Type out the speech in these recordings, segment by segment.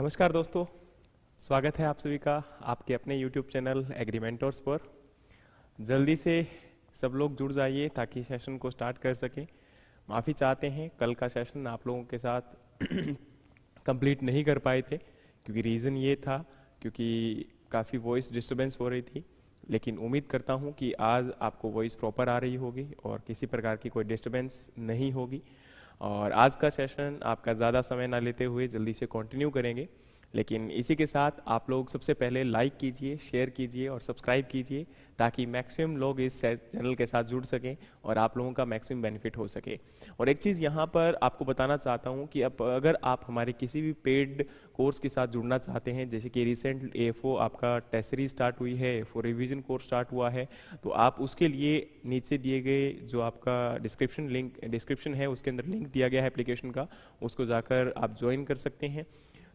नमस्कार दोस्तों स्वागत है आप सभी का आपके अपने YouTube चैनल एग्रीमेंटर्स पर जल्दी से सब लोग जुड़ जाइए ताकि सेशन को स्टार्ट कर सकें माफ़ी चाहते हैं कल का सेशन आप लोगों के साथ कंप्लीट नहीं कर पाए थे क्योंकि रीज़न ये था क्योंकि काफ़ी वॉइस डिस्टर्बेंस हो रही थी लेकिन उम्मीद करता हूँ कि आज आपको वॉइस प्रॉपर आ रही होगी और किसी प्रकार की कोई डिस्टर्बेंस नहीं होगी और आज का सेशन आपका ज़्यादा समय ना लेते हुए जल्दी से कंटिन्यू करेंगे लेकिन इसी के साथ आप लोग सबसे पहले लाइक कीजिए शेयर कीजिए और सब्सक्राइब कीजिए ताकि मैक्सिमम लोग इस चैनल के साथ जुड़ सकें और आप लोगों का मैक्सिमम बेनिफिट हो सके और एक चीज़ यहाँ पर आपको बताना चाहता हूँ कि अब अगर आप हमारे किसी भी पेड कोर्स के साथ जुड़ना चाहते हैं जैसे कि रिसेंट ए आपका टेसरी स्टार्ट हुई है ए रिविज़न कोर्स स्टार्ट हुआ है तो आप उसके लिए नीचे दिए गए जो आपका डिस्क्रिप्शन लिंक डिस्क्रिप्शन है उसके अंदर लिंक दिया गया है एप्लीकेशन का उसको जाकर आप ज्वाइन कर सकते हैं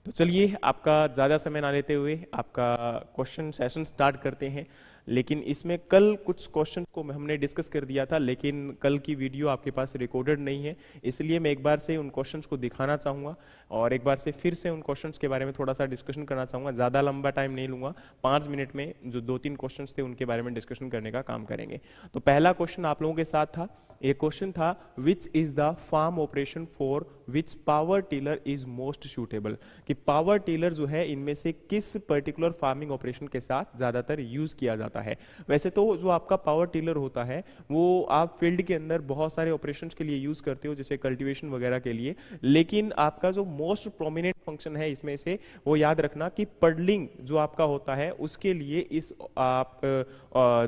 तो चलिए आपका ज़्यादा समय ना लेते हुए आपका क्वेश्चन सेशन स्टार्ट करते हैं लेकिन इसमें कल कुछ क्वेश्चन को हमने डिस्कस कर दिया था लेकिन कल की वीडियो आपके पास रिकॉर्डेड नहीं है इसलिए मैं एक बार से उन क्वेश्चन को दिखाना चाहूँगा और एक बार से फिर से उन क्वेश्चन के बारे में थोड़ा सा डिस्कशन करना चाहूँगा ज़्यादा लंबा टाइम नहीं लूँगा पाँच मिनट में जो दो तीन क्वेश्चन थे उनके बारे में डिस्कशन करने का काम करेंगे तो पहला क्वेश्चन आप लोगों के साथ था ये क्वेश्चन था which is the farm operation for which power tiller is most suitable कि पावर टीलर जो है इनमें से किस पर्टिकुलर फार्मिंग ऑपरेशन के साथ ज़्यादातर यूज किया जाता जाता है वैसे तो जो आपका पावर टिलर होता है वो आप फील्ड के अंदर बहुत सारे ऑपरेशन के लिए यूज करते हो जैसे कल्टिवेशन वगैरह के लिए लेकिन आपका जो मोस्ट प्रोमिनेंट फंक्शन है इसमें से वो याद रखना कि पडलिंग जो आपका होता है उसके लिए इस आप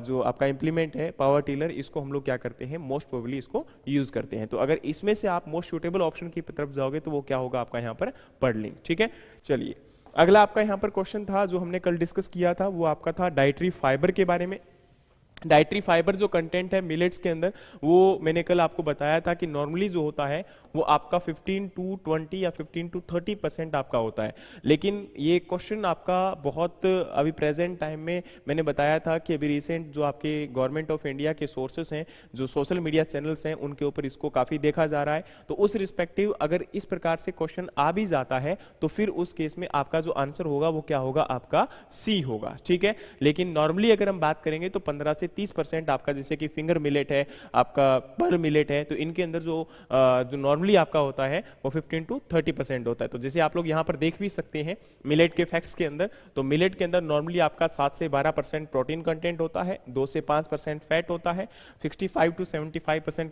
जो आपका इंप्लीमेंट है पावर टिलर इसको हम लोग क्या करते हैं मोस्ट प्रोबली इसको यूज करते हैं तो अगर इसमें से आप मोस्ट सुटेबल ऑप्शन की तरफ जाओगे तो वो क्या होगा आपका यहाँ पर पडलिंग ठीक है चलिए अगला आपका यहाँ पर क्वेश्चन था जो हमने कल डिस्कस किया था वो आपका था डाइटरी फाइबर के बारे में डाइट्री फाइबर जो कंटेंट है मिलेट्स के अंदर वो मैंने कल आपको बताया था कि नॉर्मली जो होता है वो आपका 15 टू 20 या 15 टू 30 परसेंट आपका होता है लेकिन ये क्वेश्चन आपका बहुत अभी प्रेजेंट टाइम में मैंने बताया था कि अभी रिसेंट जो आपके गवर्नमेंट ऑफ इंडिया के सोर्सेस हैं जो सोशल मीडिया चैनल्स हैं उनके ऊपर इसको काफ़ी देखा जा रहा है तो उस रिस्पेक्टिव अगर इस प्रकार से क्वेश्चन आ भी जाता है तो फिर उस केस में आपका जो आंसर होगा वो क्या होगा आपका सी होगा ठीक है लेकिन नॉर्मली अगर हम बात करेंगे तो पंद्रह से से 30 परसेंट आपका जैसे कि फिंगर मिलेट है आपका पर मिलेट है तो इनके अंदर जो जो नॉर्मली आपका होता है वो 15 टू 30 परसेंट होता है तो जैसे आप लोग यहाँ पर देख भी सकते हैं मिलेट के फैक्ट्स के अंदर तो मिलेट के अंदर नॉर्मली आपका सात से बारह प्रोटीन कंटेंट होता है दो से पाँच फैट होता है सिक्सटी टू सेवेंटी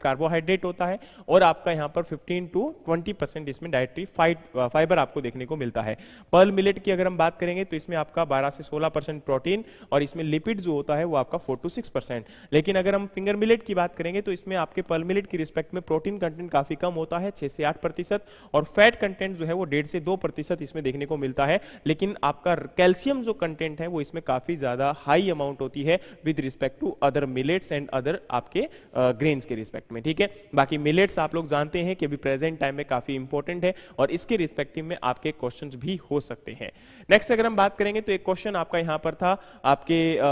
कार्बोहाइड्रेट होता है और आपका यहाँ पर फिफ्टीन टू ट्वेंटी इसमें डायट्री फाइबर आपको देखने को मिलता है पर्ल मिलेट की अगर हम बात करेंगे तो इसमें आपका 12 से 16 परसेंट प्रोटीन और इसमें लिपिड जो होता है वो आपका 4 टू सिक्स परसेंट लेकिन अगर हम फिंगर मिलेट की बात करेंगे तो इसमें आपके पल मिलेट की रिस्पेक्ट में प्रोटीन कंटेंट काफी कम होता है छह से आठ प्रतिशत और फैट कंटेंट जो है वो डेढ़ से दो प्रतिशत इसमें देखने को मिलता है लेकिन आपका कैल्शियम जो कंटेंट है वो इसमें काफी ज्यादा हाई अमाउंट होती है with respect to other millets and other आपके ग्रेन्स के रिस्पेक्ट में ठीक है बाकी मिलेट्स आप लोग जानते हैं कि अभी प्रेजेंट टाइम में काफी इंपॉर्टेंट है और इसके रिस्पेक्टिव में आपके क्वेश्चन भी हो सकते हैं नेक्स्ट अगर हम बात करेंगे तो एक क्वेश्चन आपका यहां पर था आपके आ,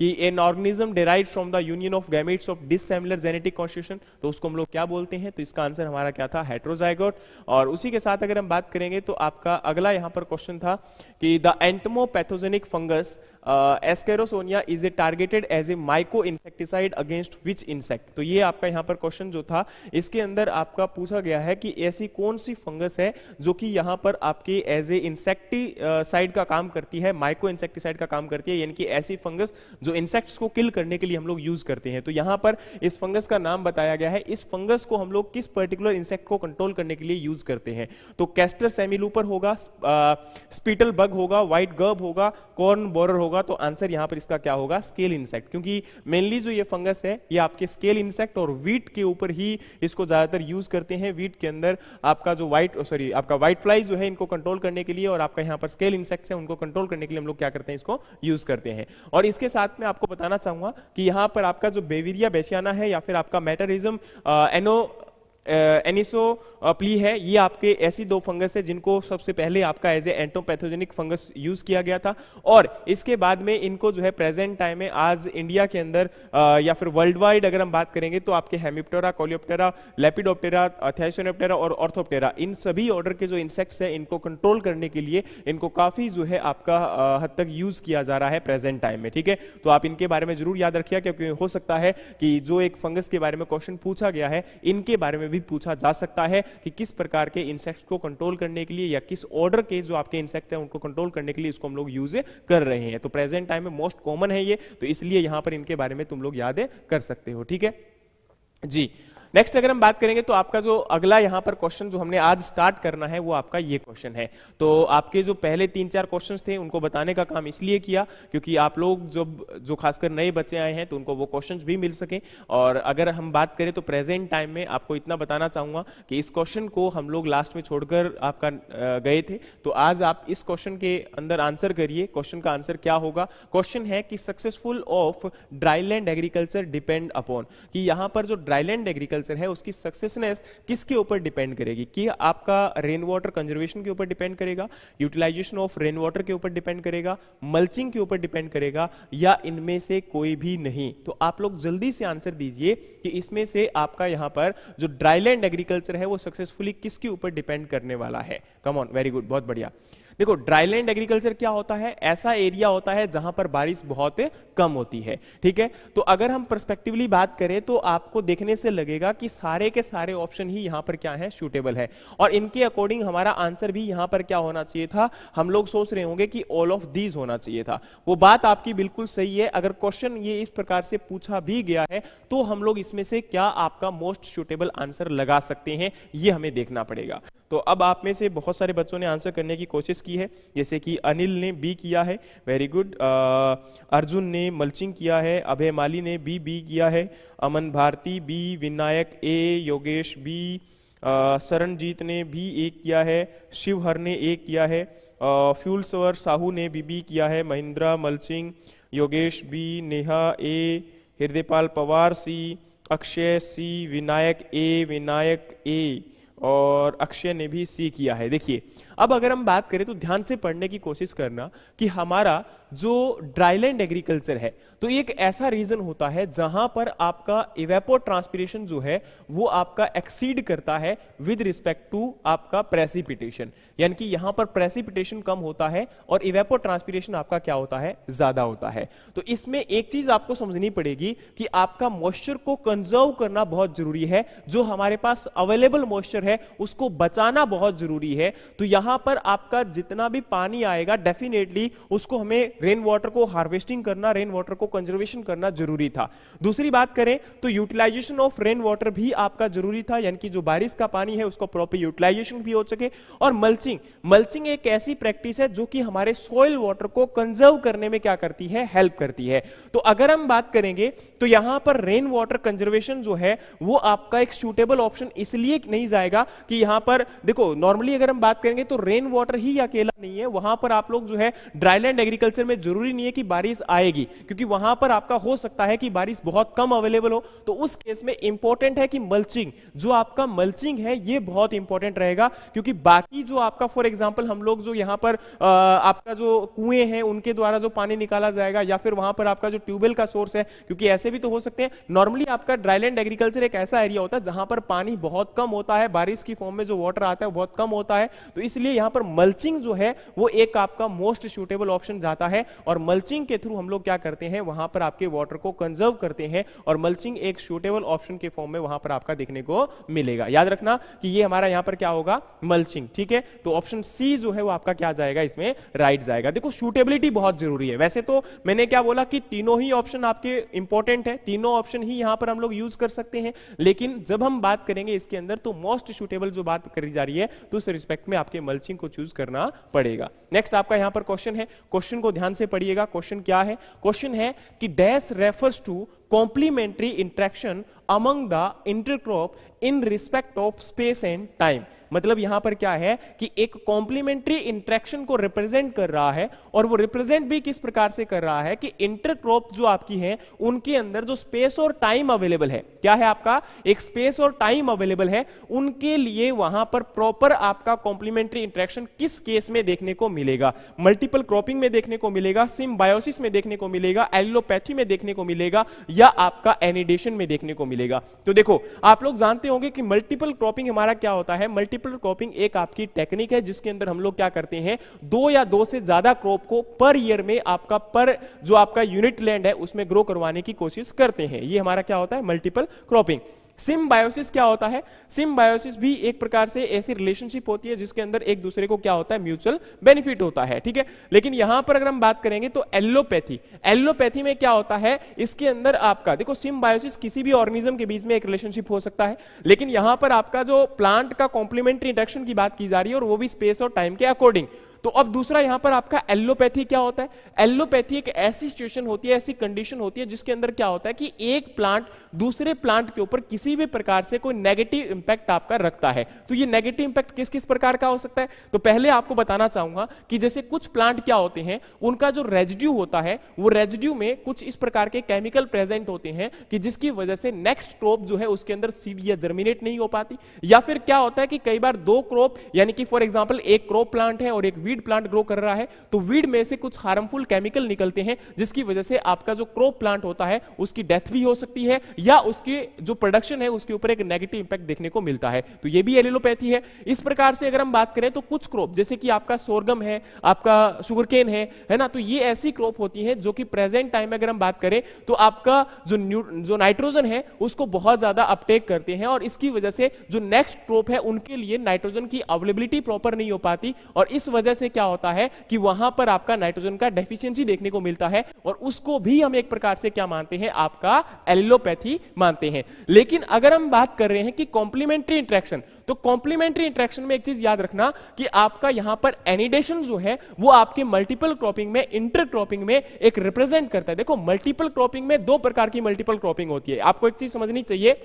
कि an organism organism derive from the union of gametes of dissimilar genetic constitution तो उसको हम लोग क्या बोलते हैं तो इसका आंसर हमारा क्या था हेट्रोजाइगोट और उसी के साथ अगर हम बात करेंगे तो आपका अगला यहां पर क्वेश्चन था कि the entomopathogenic fungus Aschersonia is a targeted as a myco insecticide against which insect तो ये आपका यहां पर क्वेश्चन जो था इसके अंदर आपका पूछा गया है कि ऐसी कौन सी फंगस है जो कि यहां पर आपके एज ए इंसेक्टिसाइड का काम करती है माइको इंसेक्टिसाइड का काम करती है यानी कि ऐसी फंगस जो इंसेक्ट्स को किल करने के लिए हम लोग यूज करते हैं तो यहां पर इस फंगस का नाम बताया गया है इस फंगस को हम लोग किस पर्टिकुलर इंसेक्ट को कंट्रोल करने के लिए यूज करते हैं तो कैस्टर सेमिलूपर होगा स्पीटल बग uh, होगा व्हाइट गर्ब होगा कॉर्न बोरर होगा होगा तो आंसर यहां पर इसका क्या होगा स्केल इंसेक्ट क्योंकि मेनली जो ये फंगस है ये आपके स्केल इंसेक्ट और वीट के ऊपर ही इसको ज्यादातर यूज करते हैं वीट के अंदर आपका जो व्हाइट सॉरी oh, आपका व्हाइट फ्लाई जो है इनको कंट्रोल करने के लिए और आपका यहां पर स्केल इंसेक्ट है उनको कंट्रोल करने के लिए हम लोग क्या करते हैं इसको यूज करते हैं और इसके साथ में आपको बताना चाहूंगा कि यहां पर आपका जो बेविरिया बेसियाना है या फिर आपका मेटरिज्म एनो uh, एनिसो प्ली है ये आपके ऐसी दो फंगस है जिनको सबसे पहले आपका as a entomopathogenic fungus use किया गया था और इसके बाद में इनको जो है प्रेजेंट टाइम में आज इंडिया के अंदर या फिर वर्ल्ड वाइड अगर हम बात करेंगे तो आपके हेमिप्टोरा कोलियोप्टेरा लेपिडोप्टेरा थैशोनेप्टेरा और ऑर्थोप्टेरा इन सभी ऑर्डर के जो इंसेक्ट्स हैं इनको कंट्रोल करने के लिए इनको काफी जो है आपका हद तक यूज किया जा रहा है प्रेजेंट टाइम में ठीक है तो आप इनके बारे में जरूर याद रखिएगा क्योंकि हो सकता है कि जो एक फंगस के बारे में क्वेश्चन पूछा गया है इनके बारे में में भी पूछा जा सकता है कि किस प्रकार के इंसेक्ट को कंट्रोल करने के लिए या किस ऑर्डर के जो आपके इंसेक्ट है उनको कंट्रोल करने के लिए इसको हम लोग यूज कर रहे हैं तो प्रेजेंट टाइम में मोस्ट कॉमन है ये तो इसलिए यहां पर इनके बारे में तुम लोग याद कर सकते हो ठीक है जी नेक्स्ट अगर हम बात करेंगे तो आपका जो अगला यहाँ पर क्वेश्चन जो हमने आज स्टार्ट करना है वो आपका ये क्वेश्चन है तो आपके जो पहले तीन चार क्वेश्चन थे उनको बताने का काम इसलिए किया क्योंकि आप लोग जब जो खासकर नए बच्चे आए हैं तो उनको वो क्वेश्चन भी मिल सके और अगर हम बात करें तो प्रेजेंट टाइम में आपको इतना बताना चाहूंगा कि इस क्वेश्चन को हम लोग लास्ट में छोड़कर आपका गए थे तो आज आप इस क्वेश्चन के अंदर आंसर करिए क्वेश्चन का आंसर क्या होगा क्वेश्चन है कि successful of dryland agriculture depend upon कि यहाँ पर जो ड्राईलैंड एग्रीकल्चर एग्रीकल्चर है उसकी सक्सेसनेस किसके ऊपर डिपेंड करेगी कि आपका रेन वाटर कंजर्वेशन के ऊपर डिपेंड करेगा यूटिलाइजेशन ऑफ रेन वाटर के ऊपर डिपेंड करेगा मल्चिंग के ऊपर डिपेंड करेगा या इनमें से कोई भी नहीं तो आप लोग जल्दी से आंसर दीजिए कि इसमें से आपका यहां पर जो ड्राईलैंड एग्रीकल्चर है वो सक्सेसफुली किसके ऊपर डिपेंड करने वाला है कम ऑन वेरी गुड बहुत बढ़िया देखो ड्राईलैंड एग्रीकल्चर क्या होता है ऐसा एरिया होता है जहां पर बारिश बहुत कम होती है ठीक है तो अगर हम परस्पेक्टिवली बात करें तो आपको देखने से लगेगा कि सारे के सारे ऑप्शन ही यहां पर क्या है शूटेबल है और इनके अकॉर्डिंग हमारा आंसर भी यहां पर क्या होना चाहिए था हम लोग सोच रहे होंगे कि ऑल ऑफ दीज होना चाहिए था वो बात आपकी बिल्कुल सही है अगर क्वेश्चन ये इस प्रकार से पूछा भी गया है तो हम लोग इसमें से क्या आपका मोस्ट शूटेबल आंसर लगा सकते हैं ये हमें देखना पड़ेगा तो अब आप में से बहुत सारे बच्चों ने आंसर करने की कोशिश की है जैसे कि अनिल ने बी किया है वेरी गुड अर्जुन ने मल्चिंग किया है अभय माली ने बी बी किया है Aman Bharti B Vinayak A Yogesh B Sharanjeet ने भी एक किया है शिवहर ने एक किया है फ्यूल सवर साहू ने बी बी किया है Mahindra mulching Yogesh B Neha A Hridaypal Pawar C Akshay C Vinayak A Vinayak A और अक्षय ने भी सी किया है देखिए अब अगर हम बात करें तो ध्यान से पढ़ने की कोशिश करना कि हमारा जो ड्राईलैंड एग्रीकल्चर है तो एक ऐसा रीजन होता है जहां पर आपका इवेपो ट्रांसपीरेशन जो है वो आपका एक्सीड करता है विद रिस्पेक्ट टू आपका प्रेसिपिटेशन यानी कि यहां पर प्रेसिपिटेशन कम होता है और इवेपो ट्रांसपीरेशन आपका क्या होता है ज्यादा होता है तो इसमें एक चीज आपको समझनी पड़ेगी कि आपका मॉइस्चर को कंजर्व करना बहुत जरूरी है जो हमारे पास अवेलेबल मॉइस्चर है उसको बचाना बहुत जरूरी है तो यहां यहां पर आपका जितना भी पानी आएगा डेफिनेटली उसको हमें रेन वाटर को हार्वेस्टिंग करना रेन वाटर को कंजर्वेशन करना जरूरी था दूसरी बात करें तो यूटिलाइजेशन ऑफ रेन वाटर भी आपका जरूरी था यानी कि जो बारिश का पानी है उसको प्रॉपर यूटिलाइजेशन भी हो सके और मल्चिंग मल्चिंग एक ऐसी प्रैक्टिस है जो कि हमारे सॉइल वाटर को कंजर्व करने में क्या करती है हेल्प करती है तो अगर हम बात करेंगे तो यहां पर रेन वाटर कंजर्वेशन जो है वो आपका एक सूटेबल ऑप्शन इसलिए नहीं जाएगा कि यहां पर देखो नॉर्मली अगर हम बात करेंगे तो रेन वाटर ही अकेला नहीं है वहां पर आप लोग जो है ड्राईलैंड एग्रीकल्चर में जरूरी नहीं है कि बारिश आएगी क्योंकि वहां पर आपका हो सकता है कि बारिश बहुत कम अवेलेबल हो तो उस केस में इंपॉर्टेंट है कि मल्चिंग जो आपका मल्चिंग है ये बहुत इंपॉर्टेंट रहेगा क्योंकि बाकी जो आपका फॉर एग्जाम्पल हम लोग जो यहाँ पर आ, आपका जो कुएं हैं उनके द्वारा जो पानी निकाला जाएगा या फिर वहां पर आपका जो ट्यूबवेल का सोर्स है क्योंकि ऐसे भी तो हो सकते हैं नॉर्मली आपका ड्राईलैंड एग्रीकल्चर एक ऐसा एरिया होता है जहां पर पानी बहुत कम होता है बारिश की फॉर्म में जो वाटर आता है बहुत कम होता है तो इसलिए इसलिए यहां पर मल्चिंग जो है वो एक आपका मोस्ट सुटेबल ऑप्शन जाता है और मल्चिंग के थ्रू हम लोग क्या करते हैं वहां पर आपके वाटर को कंजर्व करते हैं और मल्चिंग एक सुटेबल ऑप्शन के फॉर्म में वहां पर आपका देखने को मिलेगा याद रखना कि ये हमारा यहां पर क्या होगा मल्चिंग ठीक है तो ऑप्शन सी जो है वो आपका क्या जाएगा इसमें राइट जाएगा देखो सुटेबिलिटी बहुत जरूरी है वैसे तो मैंने क्या बोला कि तीनों ही ऑप्शन आपके इंपॉर्टेंट है तीनों ऑप्शन ही यहां पर हम लोग यूज कर सकते हैं लेकिन जब हम बात करेंगे इसके अंदर तो मोस्ट सुटेबल जो बात करी जा रही है तो उस रिस्पेक्ट में आपके मल्चिंग को चूज करना पड़ेगा नेक्स्ट आपका यहां पर क्वेश्चन है क्वेश्चन को ध्यान से पढ़िएगा क्वेश्चन क्या है क्वेश्चन है कि dash refers to complementary interaction among the intercrop in respect of space and time मतलब यहां पर क्या है कि एक कॉम्प्लीमेंट्री इंट्रैक्शन को रिप्रेजेंट कर रहा है और वो रिप्रेजेंट भी किस प्रकार से कर रहा है कि इंटरक्रॉप जो आपकी है उनके अंदर जो स्पेस और टाइम अवेलेबल है क्या है आपका एक स्पेस और टाइम अवेलेबल है उनके लिए वहां पर प्रॉपर आपका कॉम्प्लीमेंट्री इंट्रैक्शन किस केस में देखने को मिलेगा मल्टीपल क्रॉपिंग में देखने को मिलेगा सिम्बायोसिस में देखने को मिलेगा एलोपैथी में देखने को मिलेगा या आपका एनिडेशन में देखने को मिलेगा तो देखो आप लोग जानते होंगे कि मल्टीपल क्रॉपिंग हमारा क्या होता है मल्टीपल ट्रिपल क्रॉपिंग एक आपकी टेक्निक है जिसके अंदर हम लोग क्या करते हैं दो या दो से ज्यादा क्रॉप को पर ईयर में आपका पर जो आपका यूनिट लैंड है उसमें ग्रो करवाने की कोशिश करते हैं ये हमारा क्या होता है मल्टीपल क्रॉपिंग सिम्बायोसिस क्या होता है सिम्बायोसिस भी एक प्रकार से ऐसी रिलेशनशिप होती है जिसके अंदर एक दूसरे को क्या होता है म्यूचुअल बेनिफिट होता है ठीक है लेकिन यहां पर अगर हम बात करेंगे तो एलोपैथी एलोपैथी में क्या होता है इसके अंदर आपका देखो सिम्बायोसिस किसी भी ऑर्गेनिज्म के बीच में एक रिलेशनशिप हो सकता है लेकिन यहां पर आपका जो प्लांट का कॉम्प्लीमेंट्री इंडक्शन की बात की जा रही है और वो भी स्पेस और टाइम के अकॉर्डिंग तो अब दूसरा यहां पर आपका एलोपैथी क्या होता है एलोपैथी एक ऐसी सिचुएशन होती है ऐसी कंडीशन होती है जिसके अंदर क्या होता है कि एक प्लांट दूसरे प्लांट के ऊपर किसी भी प्रकार से कोई नेगेटिव इंपैक्ट आपका रखता है तो ये नेगेटिव इंपैक्ट किस किस प्रकार का हो सकता है तो पहले आपको बताना चाहूंगा कि जैसे कुछ प्लांट क्या होते हैं उनका जो रेजिड्यू होता है वो रेजिड्यू में कुछ इस प्रकार के केमिकल प्रेजेंट होते हैं कि जिसकी वजह से नेक्स्ट क्रॉप जो है उसके अंदर सीड या जर्मिनेट नहीं हो पाती या फिर क्या होता है कि कई बार दो क्रॉप यानी कि फॉर एग्जाम्पल एक क्रॉप प्लांट है और एक वीड प्लांट ग्रो कर रहा है तो वीड में से कुछ हार्मफुल केमिकल निकलते हैं जिसकी वजह से आपका जो क्रॉप प्लांट होता है उसकी डेथ भी हो सकती है या उसके जो प्रोडक्शन है उसके ऊपर एक नेगेटिव इंपैक्ट देखने को मिलता है तो यह भी एलिलोपैथी है इस प्रकार से अगर हम बात करें तो कुछ क्रॉप जैसे कि आपका सोरगम है आपका शुगरकेन है है ना तो ये ऐसी क्रॉप होती है जो कि प्रेजेंट टाइम में अगर हम बात करें तो आपका जो जो नाइट्रोजन है उसको बहुत ज्यादा अपटेक करते हैं और इसकी वजह से जो नेक्स्ट क्रॉप है उनके लिए नाइट्रोजन की अवेलेबिलिटी प्रॉपर नहीं हो पाती और इस वजह से क्या होता है कि वहां पर आपका नाइट्रोजन का डेफिशिएंसी देखने को मिलता है और उसको भी हम एक प्रकार से क्या मानते हैं आपका एलिलोपैथी मानते हैं लेकिन अगर हम बात कर रहे हैं कि कॉम्प्लीमेंट्री इंट्रैक्शन तो कॉम्प्लीमेंट्री इंट्रैक्शन में एक चीज याद रखना कि आपका यहां पर एनिडेशन जो है वो आपके मल्टीपल क्रॉपिंग में इंटर क्रॉपिंग में एक रिप्रेजेंट करता है देखो मल्टीपल क्रॉपिंग में दो प्रकार की मल्टीपल क्रॉपिंग होती है आपको एक चीज समझनी चाहिए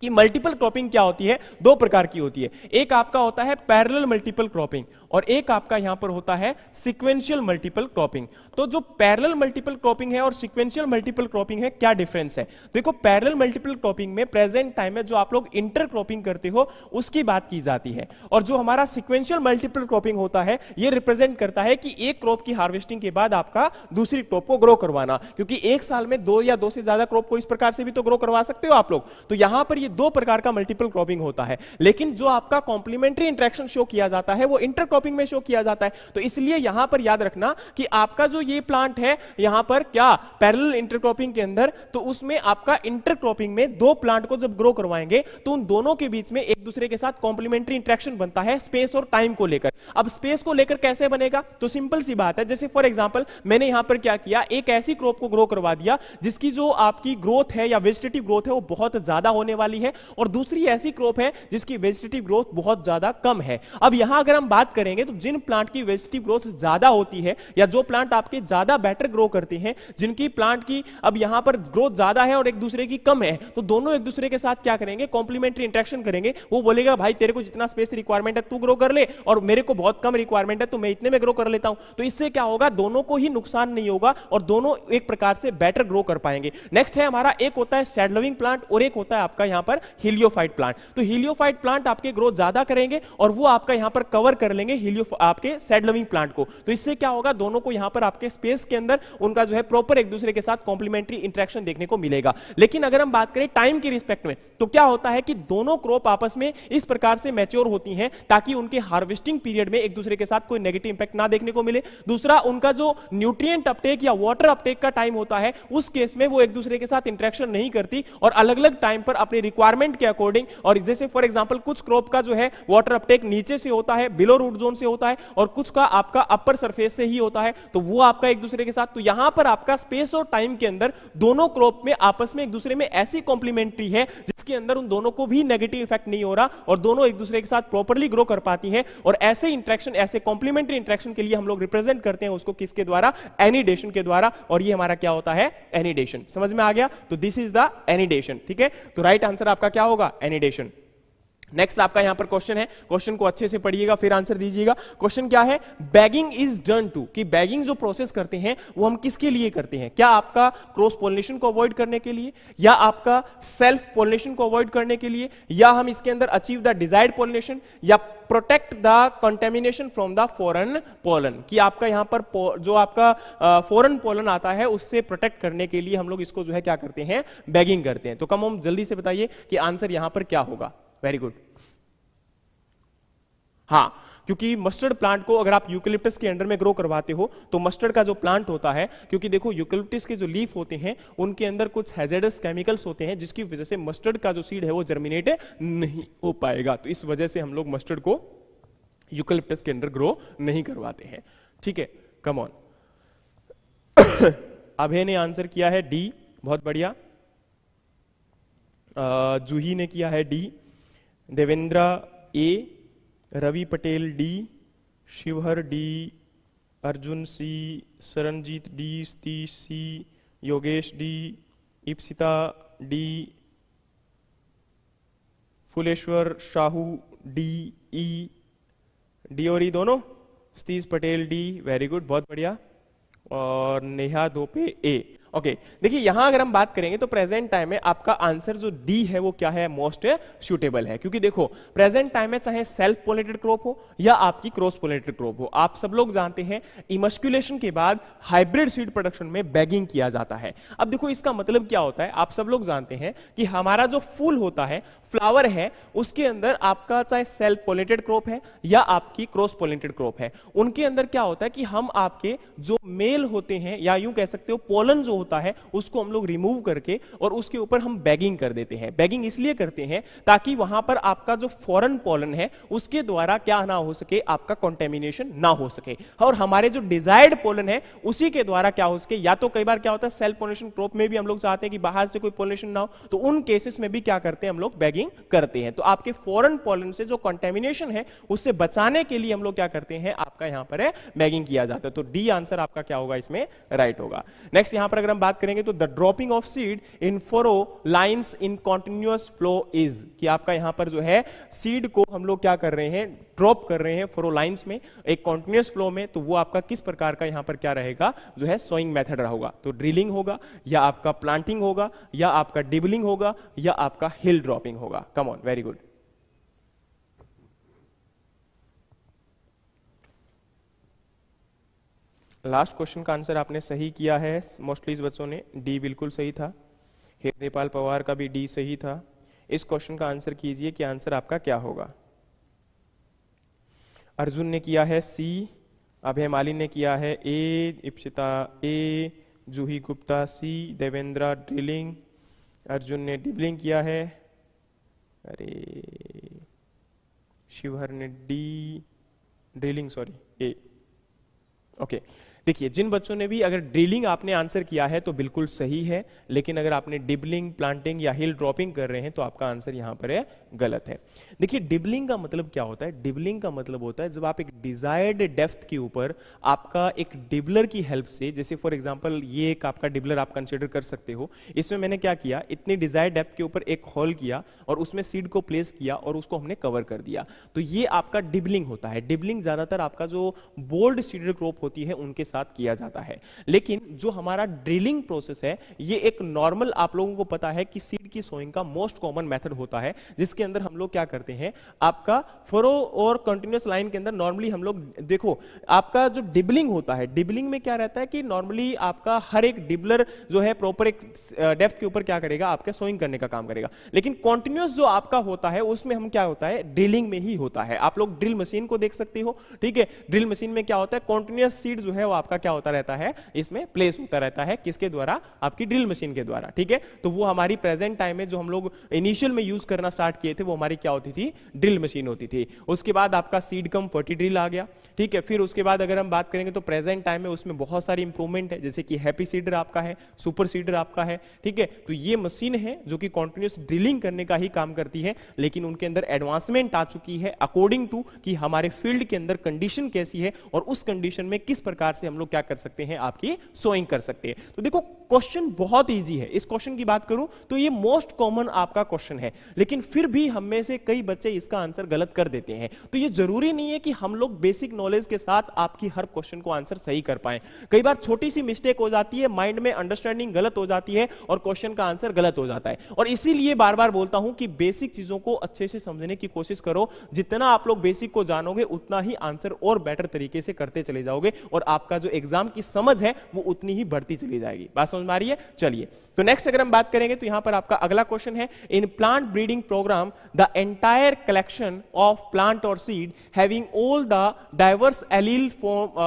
कि मल्टीपल क्रॉपिंग क्या होती है दो प्रकार की होती है एक आपका होता है पैरेलल मल्टीपल क्रॉपिंग और एक आपका यहां पर होता है सिक्वेंशियल मल्टीपल क्रॉपिंग तो जो पैरल मल्टीपल क्रॉपिंग है और सिक्वेंशियल मल्टीपल क्रॉपिंग है क्या डिफरेंस है देखो पैरल मल्टीपल क्रॉपिंग में प्रेजेंट टाइम में जो आप लोग इंटर क्रॉपिंग करते हो उसकी बात की जाती है और जो हमारा सिक्वेंशियल मल्टीपल क्रॉपिंग होता है ये रिप्रेजेंट करता है कि एक क्रॉप की हार्वेस्टिंग के बाद आपका दूसरी क्रॉप को ग्रो करवाना क्योंकि एक साल में दो या दो से ज्यादा क्रॉप को इस प्रकार से भी तो ग्रो करवा सकते हो आप लोग तो यहां पर ये दो प्रकार का मल्टीपल क्रॉपिंग होता है लेकिन जो आपका कॉम्प्लीमेंट्री इंट्रेक्शन शो किया जाता है वो इंटरक्रॉप क्रॉपिंग में शो किया जाता है तो इसलिए यहां पर याद रखना कि आपका जो ये प्लांट है यहां पर क्या पैरल इंटरक्रॉपिंग के अंदर तो उसमें आपका इंटरक्रॉपिंग में दो प्लांट को जब ग्रो करवाएंगे तो उन दोनों के बीच में एक दूसरे के साथ कॉम्प्लीमेंट्री इंट्रैक्शन बनता है स्पेस और टाइम को लेकर अब स्पेस को लेकर कैसे बनेगा तो सिंपल सी बात है जैसे फॉर एग्जाम्पल मैंने यहां पर क्या किया एक ऐसी क्रॉप को ग्रो करवा दिया जिसकी जो आपकी ग्रोथ है या वेजिटेटिव ग्रोथ है वो बहुत ज्यादा होने वाली है और दूसरी ऐसी क्रॉप है जिसकी वेजिटेटिव ग्रोथ बहुत ज्यादा कम है अब यहां अगर हम बात करें देंगे तो जिन प्लांट की वेजिटिव ग्रोथ ज्यादा होती है या जो प्लांट आपके ज्यादा बेटर ग्रो करते हैं जिनकी प्लांट की अब यहां पर ग्रोथ ज्यादा है और एक दूसरे की कम है तो दोनों एक दूसरे के साथ क्या करेंगे कॉम्प्लीमेंट्री इंट्रेक्शन करेंगे वो बोलेगा भाई तेरे को जितना स्पेस रिक्वायरमेंट है तू ग्रो कर ले और मेरे को बहुत कम रिक्वायरमेंट है तो मैं इतने में ग्रो कर लेता हूं तो इससे क्या होगा दोनों को ही नुकसान नहीं होगा और दोनों एक प्रकार से बेटर ग्रो कर पाएंगे नेक्स्ट है हमारा एक होता है सैड प्लांट और एक होता है आपका यहां पर हिलियोफाइट प्लांट तो हिलियोफाइट प्लांट आपके ग्रोथ ज्यादा करेंगे और वो आपका यहां पर कवर कर लेंगे करेंगे आपके सेड लविंग प्लांट को तो इससे क्या होगा दोनों को यहां पर आपके स्पेस के अंदर उनका जो है प्रॉपर एक दूसरे के साथ कॉम्प्लीमेंट्री इंट्रैक्शन देखने को मिलेगा लेकिन अगर हम बात करें टाइम के रिस्पेक्ट में तो क्या होता है कि दोनों क्रॉप आपस में इस प्रकार से मैच्योर होती हैं ताकि उनके हार्वेस्टिंग पीरियड में एक दूसरे के साथ कोई नेगेटिव इंपैक्ट ना देखने को मिले दूसरा उनका जो न्यूट्रिएंट अपटेक या वाटर अपटेक का टाइम होता है उस केस में वो एक दूसरे के साथ इंट्रैक्शन नहीं करती और अलग अलग टाइम पर अपने रिक्वायरमेंट के अकॉर्डिंग और जैसे फॉर एग्जाम्पल कुछ क्रॉप का जो है वाटर अपटेक नीचे से होता है बिलो रूट जोन से होता है और कुछ का आपका अपर सरफेस से ही होता है तो वो आपका एक दूसरे के साथ तो यहां पर आपका स्पेस और टाइम के अंदर दोनों क्रोप में आपस में एक दूसरे में ऐसी कॉम्प्लीमेंट्री है जिसके अंदर उन दोनों को भी नेगेटिव इफेक्ट नहीं हो रहा और दोनों एक दूसरे के साथ प्रॉपरली ग्रो कर पाती है और ऐसे इंट्रेक्शन ऐसे कॉम्प्लीमेंट्री इंट्रेक्शन के लिए हम लोग रिप्रेजेंट करते हैं उसको किसके द्वारा एनिडेशन के द्वारा और ये हमारा क्या होता है एनिडेशन समझ में आ गया तो दिस इज द एनिडेशन ठीक है तो राइट right आंसर आपका क्या होगा एनिडेशन नेक्स्ट आपका यहां पर क्वेश्चन है क्वेश्चन को अच्छे से पढ़िएगा फिर आंसर दीजिएगा क्वेश्चन क्या है बैगिंग इज डन टू कि बैगिंग जो प्रोसेस करते हैं वो हम किसके लिए करते हैं क्या आपका क्रॉस पोलिनेशन को अवॉइड करने के लिए या आपका सेल्फ पोलिनेशन को अवॉइड करने के लिए या हम इसके अंदर अचीव द डिजायर्ड पोलिनेशन या protect the contamination from the foreign pollen कि आपका यहां पर जो आपका फॉरन पोलन आता है उससे प्रोटेक्ट करने के लिए हम लोग इसको जो है क्या करते हैं बैगिंग करते हैं तो कम हम जल्दी से बताइए कि आंसर यहां पर क्या होगा वेरी गुड हाँ क्योंकि मस्टर्ड प्लांट को अगर आप यूकिलिप्टस के अंडर में ग्रो करवाते हो तो मस्टर्ड का जो प्लांट होता है क्योंकि देखो यूकेलिप्टस के जो लीफ होते हैं उनके अंदर कुछ हैजेडस केमिकल्स होते हैं जिसकी वजह से मस्टर्ड का जो सीड है वो जर्मिनेट नहीं हो पाएगा तो इस वजह से हम लोग मस्टर्ड को यूकलिप्टस के अंडर ग्रो नहीं करवाते हैं ठीक है कम ऑन अभय ने आंसर किया है डी बहुत बढ़िया जूही ने किया है D Devendra A Ravi Patel D Shivhar D Arjun C Saranjeet D Satish C Yogesh D Ipsita D Phuleshwar Sahu D E D और ई दोनों Satish Patel D very good बहुत बढ़िया और Neha Dope A okay okay, देखिए यहां अगर हम बात करेंगे तो प्रेजेंट टाइम में आपका आंसर जो डी है वो क्या है मोस्ट सुटेबल है क्योंकि देखो प्रेजेंट टाइम में चाहे सेल्फ पोलेटेड क्रॉप हो या आपकी क्रॉस पोलेटेड क्रॉप हो आप सब लोग जानते हैं इमस्कुलेशन के बाद हाइब्रिड सीड प्रोडक्शन में बैगिंग किया जाता है अब देखो इसका मतलब क्या होता है आप सब लोग जानते हैं कि हमारा जो फूल होता है फ्लावर है उसके अंदर आपका चाहे सेल्फ पोलेटेड क्रॉप है या आपकी क्रॉस पोलेटेड क्रॉप है उनके अंदर क्या होता है कि हम आपके जो मेल होते हैं या यूं कह सकते हो पोलन जो होता है उसको हम लोग रिमूव करके और उसके ऊपर हम बैगिंग कर देते हैं बैगिंग इसलिए करते हैं ताकि वहां पर आपका जो फॉरन पॉलन है उसके द्वारा क्या ना हो सके आपका कॉन्टेमिनेशन ना हो सके और हमारे जो डिजायर्ड पोलन है उसी के द्वारा क्या हो सके या तो कई बार क्या होता है सेल्फ पोलेशन क्रोप में भी हम लोग चाहते हैं कि बाहर से कोई पोलेशन ना हो तो उन केसेस में भी क्या करते हैं हम लोग बैगिंग करते हैं तो आपके फॉरन पोलन से जो कॉन्टेमिनेशन है उससे बचाने के लिए हम लोग क्या करते हैं आपका यहां पर है बैगिंग किया जाता है तो डी आंसर आपका क्या होगा इसमें राइट होगा नेक्स्ट यहां पर अगर हम बात करेंगे तो the dropping of seed in furrow line in continuous flow is कि आपका यहां पर जो है सीड को हम लोग क्या कर रहे हैं ड्रॉप कर रहे हैं फोरो लाइन्स में एक कॉन्टिन्यूस फ्लो में तो वो आपका किस प्रकार का यहां पर क्या रहेगा जो है सोइंग मेथड होगा तो ड्रिलिंग होगा या आपका प्लांटिंग होगा या आपका डिबलिंग होगा या आपका हिल ड्रॉपिंग होगा come on very good last question का आंसर आपने सही किया है मोस्टली बच्चों ने डी बिल्कुल सही था हेदेपाल पवार का भी डी सही था इस क्वेश्चन का आंसर कीजिए कि आंसर आपका क्या होगा अर्जुन ने किया है सी अभय माली ने किया है A Ipsita A Juhi Gupta C Devendra drilling Arjun ने डिबलिंग किया है अरे शिवहर ने D drilling sorry A okay देखिए जिन बच्चों ने भी अगर ड्रिलिंग आपने आंसर किया है तो बिल्कुल सही है लेकिन अगर आपने डिबलिंग प्लांटिंग या हिल ड्रॉपिंग कर रहे हैं तो आपका आंसर यहां पर है गलत है देखिए डिबलिंग का मतलब क्या होता है डिबलिंग का मतलब होता है जब आप एक डिजायर्ड डेफ्थ के ऊपर आपका एक डिबलर की हेल्प से जैसे फॉर एग्जाम्पल ये एक आपका डिबलर आप कंसिडर कर सकते हो इसमें मैंने क्या किया इतनी डिजायर डेप्थ के ऊपर एक हॉल किया और उसमें सीड को प्लेस किया और उसको हमने कवर कर दिया तो ये आपका डिबलिंग होता है डिबलिंग ज्यादातर आपका जो बोल्ड सीडेड क्रॉप होती है उनके साथ किया जाता है लेकिन जो हमारा ड्रिलिंग प्रोसेस है ये एक नॉर्मल आप लोगों को पता है कि सीड की सोइंग का मोस्ट कॉमन मेथड होता है जिसके अंदर हम लोग क्या करते हैं आपका फरो और कंटिन्यूस लाइन के अंदर नॉर्मली हम लोग देखो आपका जो डिबलिंग होता है डिबलिंग में क्या रहता है कि नॉर्मली आपका हर एक डिबलर जो है प्रॉपर एक डेप्थ के ऊपर क्या करेगा आपके सोइंग करने का काम करेगा लेकिन कॉन्टिन्यूस जो आपका होता है उसमें हम क्या होता है ड्रिलिंग में ही होता है आप लोग ड्रिल मशीन को देख सकते हो ठीक है ड्रिल मशीन में क्या होता है कॉन्टिन्यूस सीड जो है वो आपका क्या होता रहता है इसमें प्लेस होता रहता है किसके द्वारा आपकी ड्रिल मशीन के द्वारा ठीक है तो वो हमारी प्रेजेंट टाइम में जो हम लोग इनिशियल में यूज करना स्टार्ट किए थे वो हमारी क्या होती थी ड्रिल मशीन होती थी उसके बाद आपका सीड कम फर्टी ड्रिल आ गया ठीक है फिर उसके बाद अगर हम बात करेंगे तो प्रेजेंट टाइम में उसमें बहुत सारी इंप्रूवमेंट है जैसे कि हैप्पी सीडर आपका है सुपर सीडर आपका है ठीक है तो ये मशीन है जो कि कॉन्टिन्यूस ड्रिलिंग करने का ही काम करती है लेकिन उनके अंदर एडवांसमेंट आ चुकी है अकॉर्डिंग टू कि हमारे फील्ड के अंदर कंडीशन कैसी है और उस कंडीशन में किस प्रकार से हम लोग क्या कर सकते हैं आपकी सोइंग कर सकते हैं तो देखो क्वेश्चन बहुत ईजी है इस क्वेश्चन की बात करूं तो ये मोस्ट कॉमन आपका क्वेश्चन है लेकिन फिर भी हम में से कई बच्चे इसका आंसर गलत कर देते हैं तो ये जरूरी नहीं है कि हम लोग बेसिक नॉलेज के साथ आपकी हर क्वेश्चन को आंसर सही कर पाए कई बार छोटी सी मिस्टेक हो जाती है माइंड में अंडरस्टैंडिंग गलत हो जाती है और क्वेश्चन का आंसर गलत हो जाता है और इसीलिए बार बार बोलता हूं कि बेसिक चीजों को अच्छे से समझने की कोशिश करो जितना आप लोग बेसिक को जानोगे उतना ही आंसर और बेटर तरीके से करते चले जाओगे और आपका जो एग्जाम की समझ है वो उतनी ही बढ़ती चली जाएगी बात समझ आ रही है चलिए तो नेक्स्ट अगर हम बात करेंगे तो यहां पर आपका अगला क्वेश्चन है in plant breeding program the entire collection of plant और seed having all the diverse allele form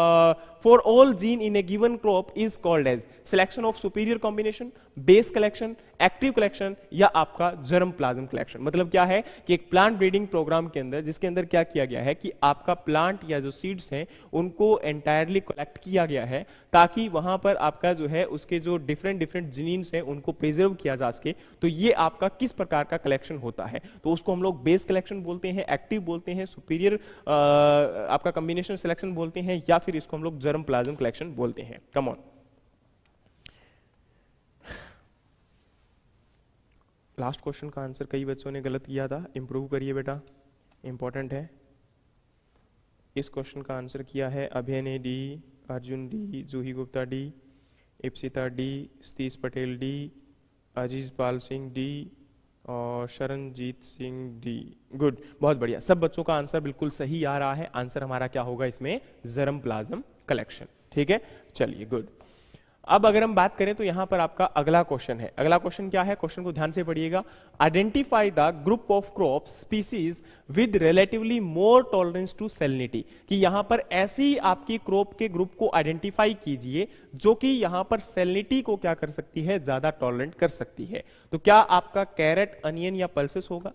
for all gene in a given crop is called as selection of superior combination base collection active collection या आपका germ plasm collection मतलब क्या है कि एक plant breeding programme के अंदर जिसके अंदर क्या किया गया है कि आपका प्लांट या जो सीड्स हैं उनको एंटायरली कलेक्ट किया गया है ताकि वहां पर आपका जो है उसके जो डिफरेंट डिफरेंट जीन्स हैं उनको प्रिजर्व किया जा सके तो ये आपका किस प्रकार का कलेक्शन होता है तो उसको हम लोग बेस कलेक्शन बोलते हैं एक्टिव बोलते हैं सुपीरियर आपका कॉम्बिनेशन सिलेक्शन बोलते हैं या फिर इसको हम लोग जर्म गर्म प्लाज्म कलेक्शन बोलते हैं कमऑन लास्ट क्वेश्चन का आंसर कई बच्चों ने गलत किया था इंप्रूव करिए बेटा इंपॉर्टेंट है इस क्वेश्चन का आंसर किया है अभय ने D Arjun D Juhi Gupta D Ipsita D Satish Patel D Aziz Pal Singh D और शरणजीत सिंह डी गुड बहुत बढ़िया सब बच्चों का आंसर बिल्कुल सही आ रहा है आंसर हमारा क्या होगा इसमें जरम प्लाज्म कलेक्शन ठीक है चलिए गुड अब अगर हम बात करें तो यहां पर आपका अगला क्वेश्चन है अगला क्वेश्चन क्या है क्वेश्चन को ध्यान से पढ़िएगा identify the group of crop species with relatively more tolerance to salinity कि यहां पर ऐसी आपकी क्रॉप के ग्रुप को आइडेंटिफाई कीजिए जो कि यहां पर सेलिनिटी को क्या कर सकती है ज्यादा टॉलरेंट कर सकती है तो क्या आपका कैरेट अनियन या पल्सिस होगा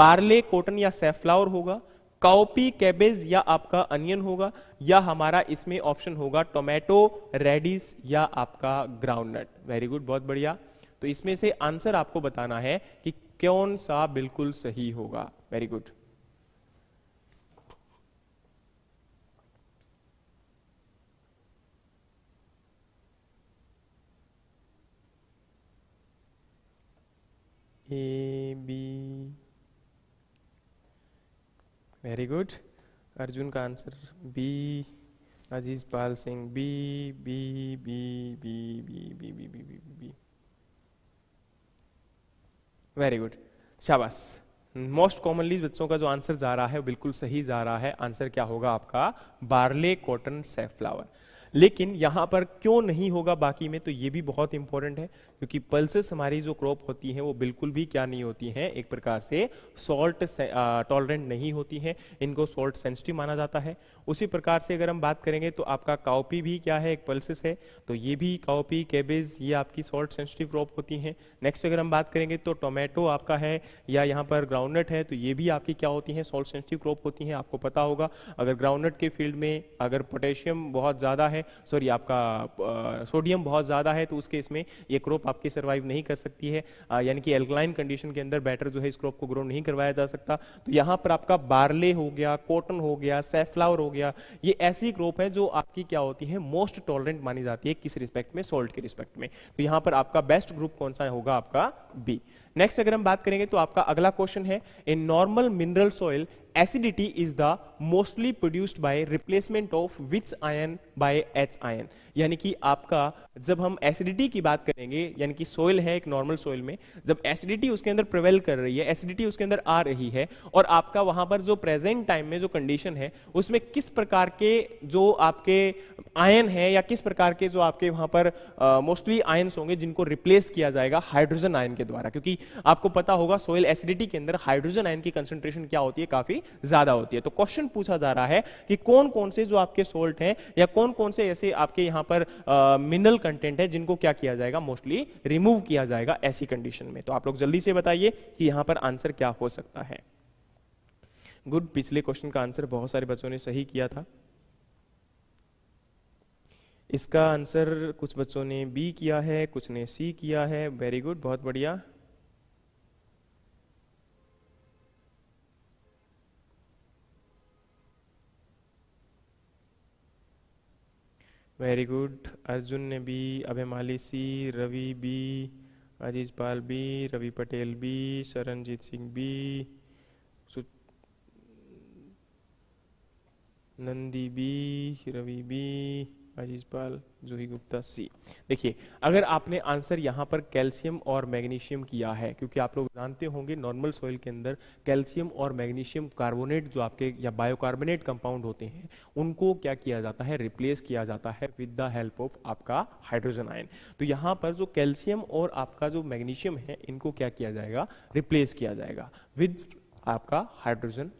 बार्ले कॉटन या सेफ्लावर होगा काउपी कैबेज या आपका अनियन होगा या हमारा इसमें ऑप्शन होगा टोमेटो रेडिस या आपका ग्राउंडनट वेरी गुड बहुत बढ़िया तो इसमें से आंसर आपको बताना है कि कौन सा बिल्कुल सही होगा very good very good Arjun का answer B Aziz Pal Singh B B B B B B B B B B very good शाबाश मोस्ट कॉमनली बच्चों का जो आंसर जा रहा है बिल्कुल सही जा रहा है आंसर क्या होगा आपका बार्ले कॉटन सेफ्लावर लेकिन यहां पर क्यों नहीं होगा बाकी में तो ये भी बहुत इंपॉर्टेंट है क्योंकि पल्सेस हमारी जो क्रॉप होती हैं वो बिल्कुल भी क्या नहीं होती हैं एक प्रकार से सॉल्ट टॉलरेंट नहीं होती हैं इनको सॉल्ट सेंसिटिव माना जाता है उसी प्रकार से अगर हम बात करेंगे तो आपका काउपी भी क्या है एक पल्सेस है तो ये भी काउपी कैबेज ये आपकी सॉल्ट सेंसिटिव क्रॉप होती हैं नेक्स्ट अगर हम बात करेंगे तो टोमेटो आपका है या यहाँ पर ग्राउंडनट है तो ये भी आपकी क्या होती हैं सॉल्ट सेंसिटिव क्रॉप होती हैं आपको पता होगा अगर ग्राउंडनट के फील्ड में अगर पोटेशियम बहुत ज़्यादा है है सॉरी आपका सोडियम बहुत ज़्यादा है तो उस केस में ये क्रॉप आपकी सर्वाइव नहीं कर सकती है यानी कि एल्कलाइन कंडीशन के अंदर बैटर जो है इस क्रॉप को ग्रो नहीं करवाया जा सकता तो यहाँ पर आपका बार्ले हो गया कॉटन हो गया सेफ्लावर हो गया ये ऐसी क्रॉप है जो आपकी क्या होती है मोस्ट टॉलरेंट मानी जाती है किस रिस्पेक्ट में सॉल्ट के रिस्पेक्ट में तो यहाँ पर आपका बेस्ट ग्रुप कौन सा होगा आपका बी नेक्स्ट अगर हम बात करेंगे तो आपका अगला क्वेश्चन है in normal mineral soil acidity is the mostly produced by replacement of which ion by H ion. यानी कि आपका जब हम एसिडिटी की बात करेंगे यानी कि सोयल है एक नॉर्मल सोयल में जब एसिडिटी उसके अंदर प्रवेल कर रही है एसिडिटी उसके अंदर आ रही है और आपका वहां पर जो प्रेजेंट टाइम में जो कंडीशन है उसमें किस प्रकार के जो आपके आयन है या किस प्रकार के जो आपके वहां पर मोस्टली आयन्स होंगे जिनको रिप्लेस किया जाएगा हाइड्रोजन आयन के द्वारा क्योंकि आपको पता होगा सोयल एसिडिटी के अंदर हाइड्रोजन आयन की कंसेंट्रेशन क्या होती है काफी ज्यादा होती है तो क्वेश्चन पूछा जा रहा है कि कौन कौन से जो आपके सोल्ट हैं या कौन कौन से ऐसे आपके यहाँ पर मिनरल कंटेंट है जिनको क्या किया जाएगा मोस्टली रिमूव किया जाएगा ऐसी कंडीशन में तो आप लोग जल्दी से बताइए कि यहां पर आंसर क्या हो सकता है गुड पिछले क्वेश्चन का आंसर बहुत सारे बच्चों ने सही किया था इसका आंसर कुछ बच्चों ने बी किया है कुछ ने सी किया है वेरी गुड बहुत बढ़िया वेरी गुड अर्जुन ने B Abhay Mali C Ravi B Aziz Pal B Ravi Patel B Sharanjeet Singh B Nandi B Ravi B Aziz Pal Juhi Gupta C देखिए अगर आपने आंसर यहाँ पर कैल्शियम और मैग्नीशियम किया है क्योंकि आप लोग जानते होंगे नॉर्मल सॉइल के अंदर कैल्शियम और मैग्नीशियम कार्बोनेट जो आपके या बायोकार्बोनेट कंपाउंड होते हैं उनको क्या किया जाता है रिप्लेस किया जाता है विद द हेल्प ऑफ आपका हाइड्रोजन आयन तो यहाँ पर जो कैल्शियम और आपका जो मैग्नीशियम है इनको क्या किया जाएगा रिप्लेस किया जाएगा विद आपका हाइड्रोजन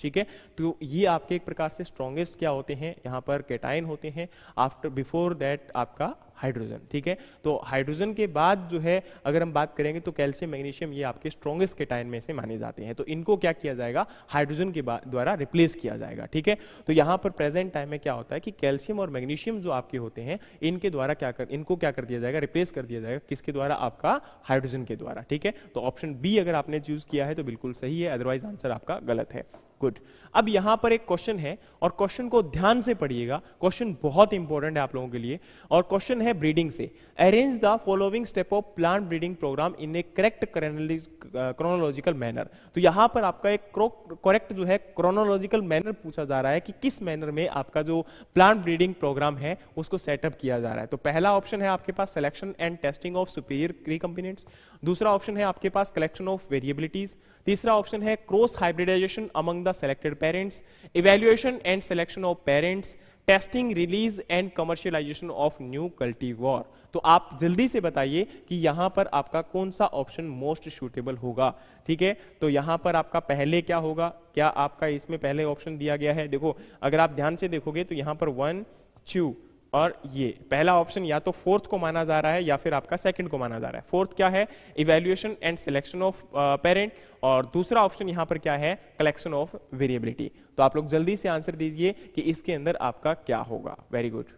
ठीक है तो ये आपके एक प्रकार से स्ट्रॉन्गेस्ट क्या होते हैं यहाँ पर कैटाइन होते हैं आफ्टर बिफोर दैट आपका हाइड्रोजन ठीक है तो हाइड्रोजन के बाद जो है अगर हम बात करेंगे तो कैल्शियम मैग्नीशियम ये आपके स्ट्रॉन्गेस्ट केटाइन में से माने जाते हैं तो इनको क्या किया जाएगा हाइड्रोजन के द्वारा रिप्लेस किया जाएगा ठीक है तो यहाँ पर प्रेजेंट टाइम में क्या होता है कि कैल्शियम और मैग्नीशियम जो आपके होते हैं इनके द्वारा क्या कर इनको क्या कर दिया जाएगा रिप्लेस कर दिया जाएगा किसके द्वारा आपका हाइड्रोजन के द्वारा ठीक है तो ऑप्शन बी अगर आपने चूज किया है तो बिल्कुल सही है अदरवाइज आंसर आपका गलत है गुड अब यहां पर एक क्वेश्चन है और क्वेश्चन को ध्यान से पढ़िएगा क्वेश्चन बहुत इंपॉर्टेंट है आप लोगों के लिए और क्वेश्चन है है ब्रीडिंग से arrange the following step of plant breeding program in a correct chronological manner तो यहां पर आपका एक करेक्ट जो है क्रोनोलॉजिकल मैनर पूछा जा रहा है कि किस मैनर में आपका जो प्लांट ब्रीडिंग प्रोग्राम है उसको सेटअप किया जा रहा है तो पहला ऑप्शन है आपके पास selection and testing of superior recombinants दूसरा ऑप्शन है आपके पास कलेक्शन ऑफ वेरिएबिलिटीज तीसरा ऑप्शन है cross hybridization among the selected parents evaluation and selection of parents testing release and commercialization of new cultivar तो आप जल्दी से बताइए कि यहां पर आपका कौन सा ऑप्शन मोस्ट सुटेबल होगा ठीक है तो यहां पर आपका पहले क्या होगा क्या आपका इसमें पहले ऑप्शन दिया गया है देखो अगर आप ध्यान से देखोगे तो यहां पर वन टू और ये पहला ऑप्शन या तो फोर्थ को माना जा रहा है या फिर आपका सेकंड को माना जा रहा है फोर्थ क्या है evaluation and selection of parent और दूसरा ऑप्शन यहां पर क्या है कलेक्शन ऑफ वेरिएबिलिटी तो आप लोग जल्दी से आंसर दीजिए कि इसके अंदर आपका क्या होगा very good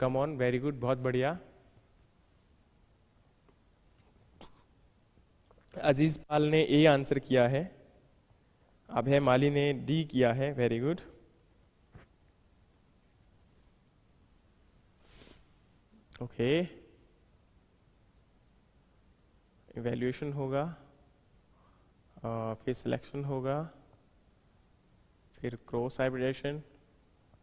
come on very good बहुत बढ़िया अजीज पाल ने ए आंसर किया है अभय माली ने डी किया है वेरी गुड ओके इवेल्यूएशन होगा फिर सिलेक्शन होगा फिर cross hybridization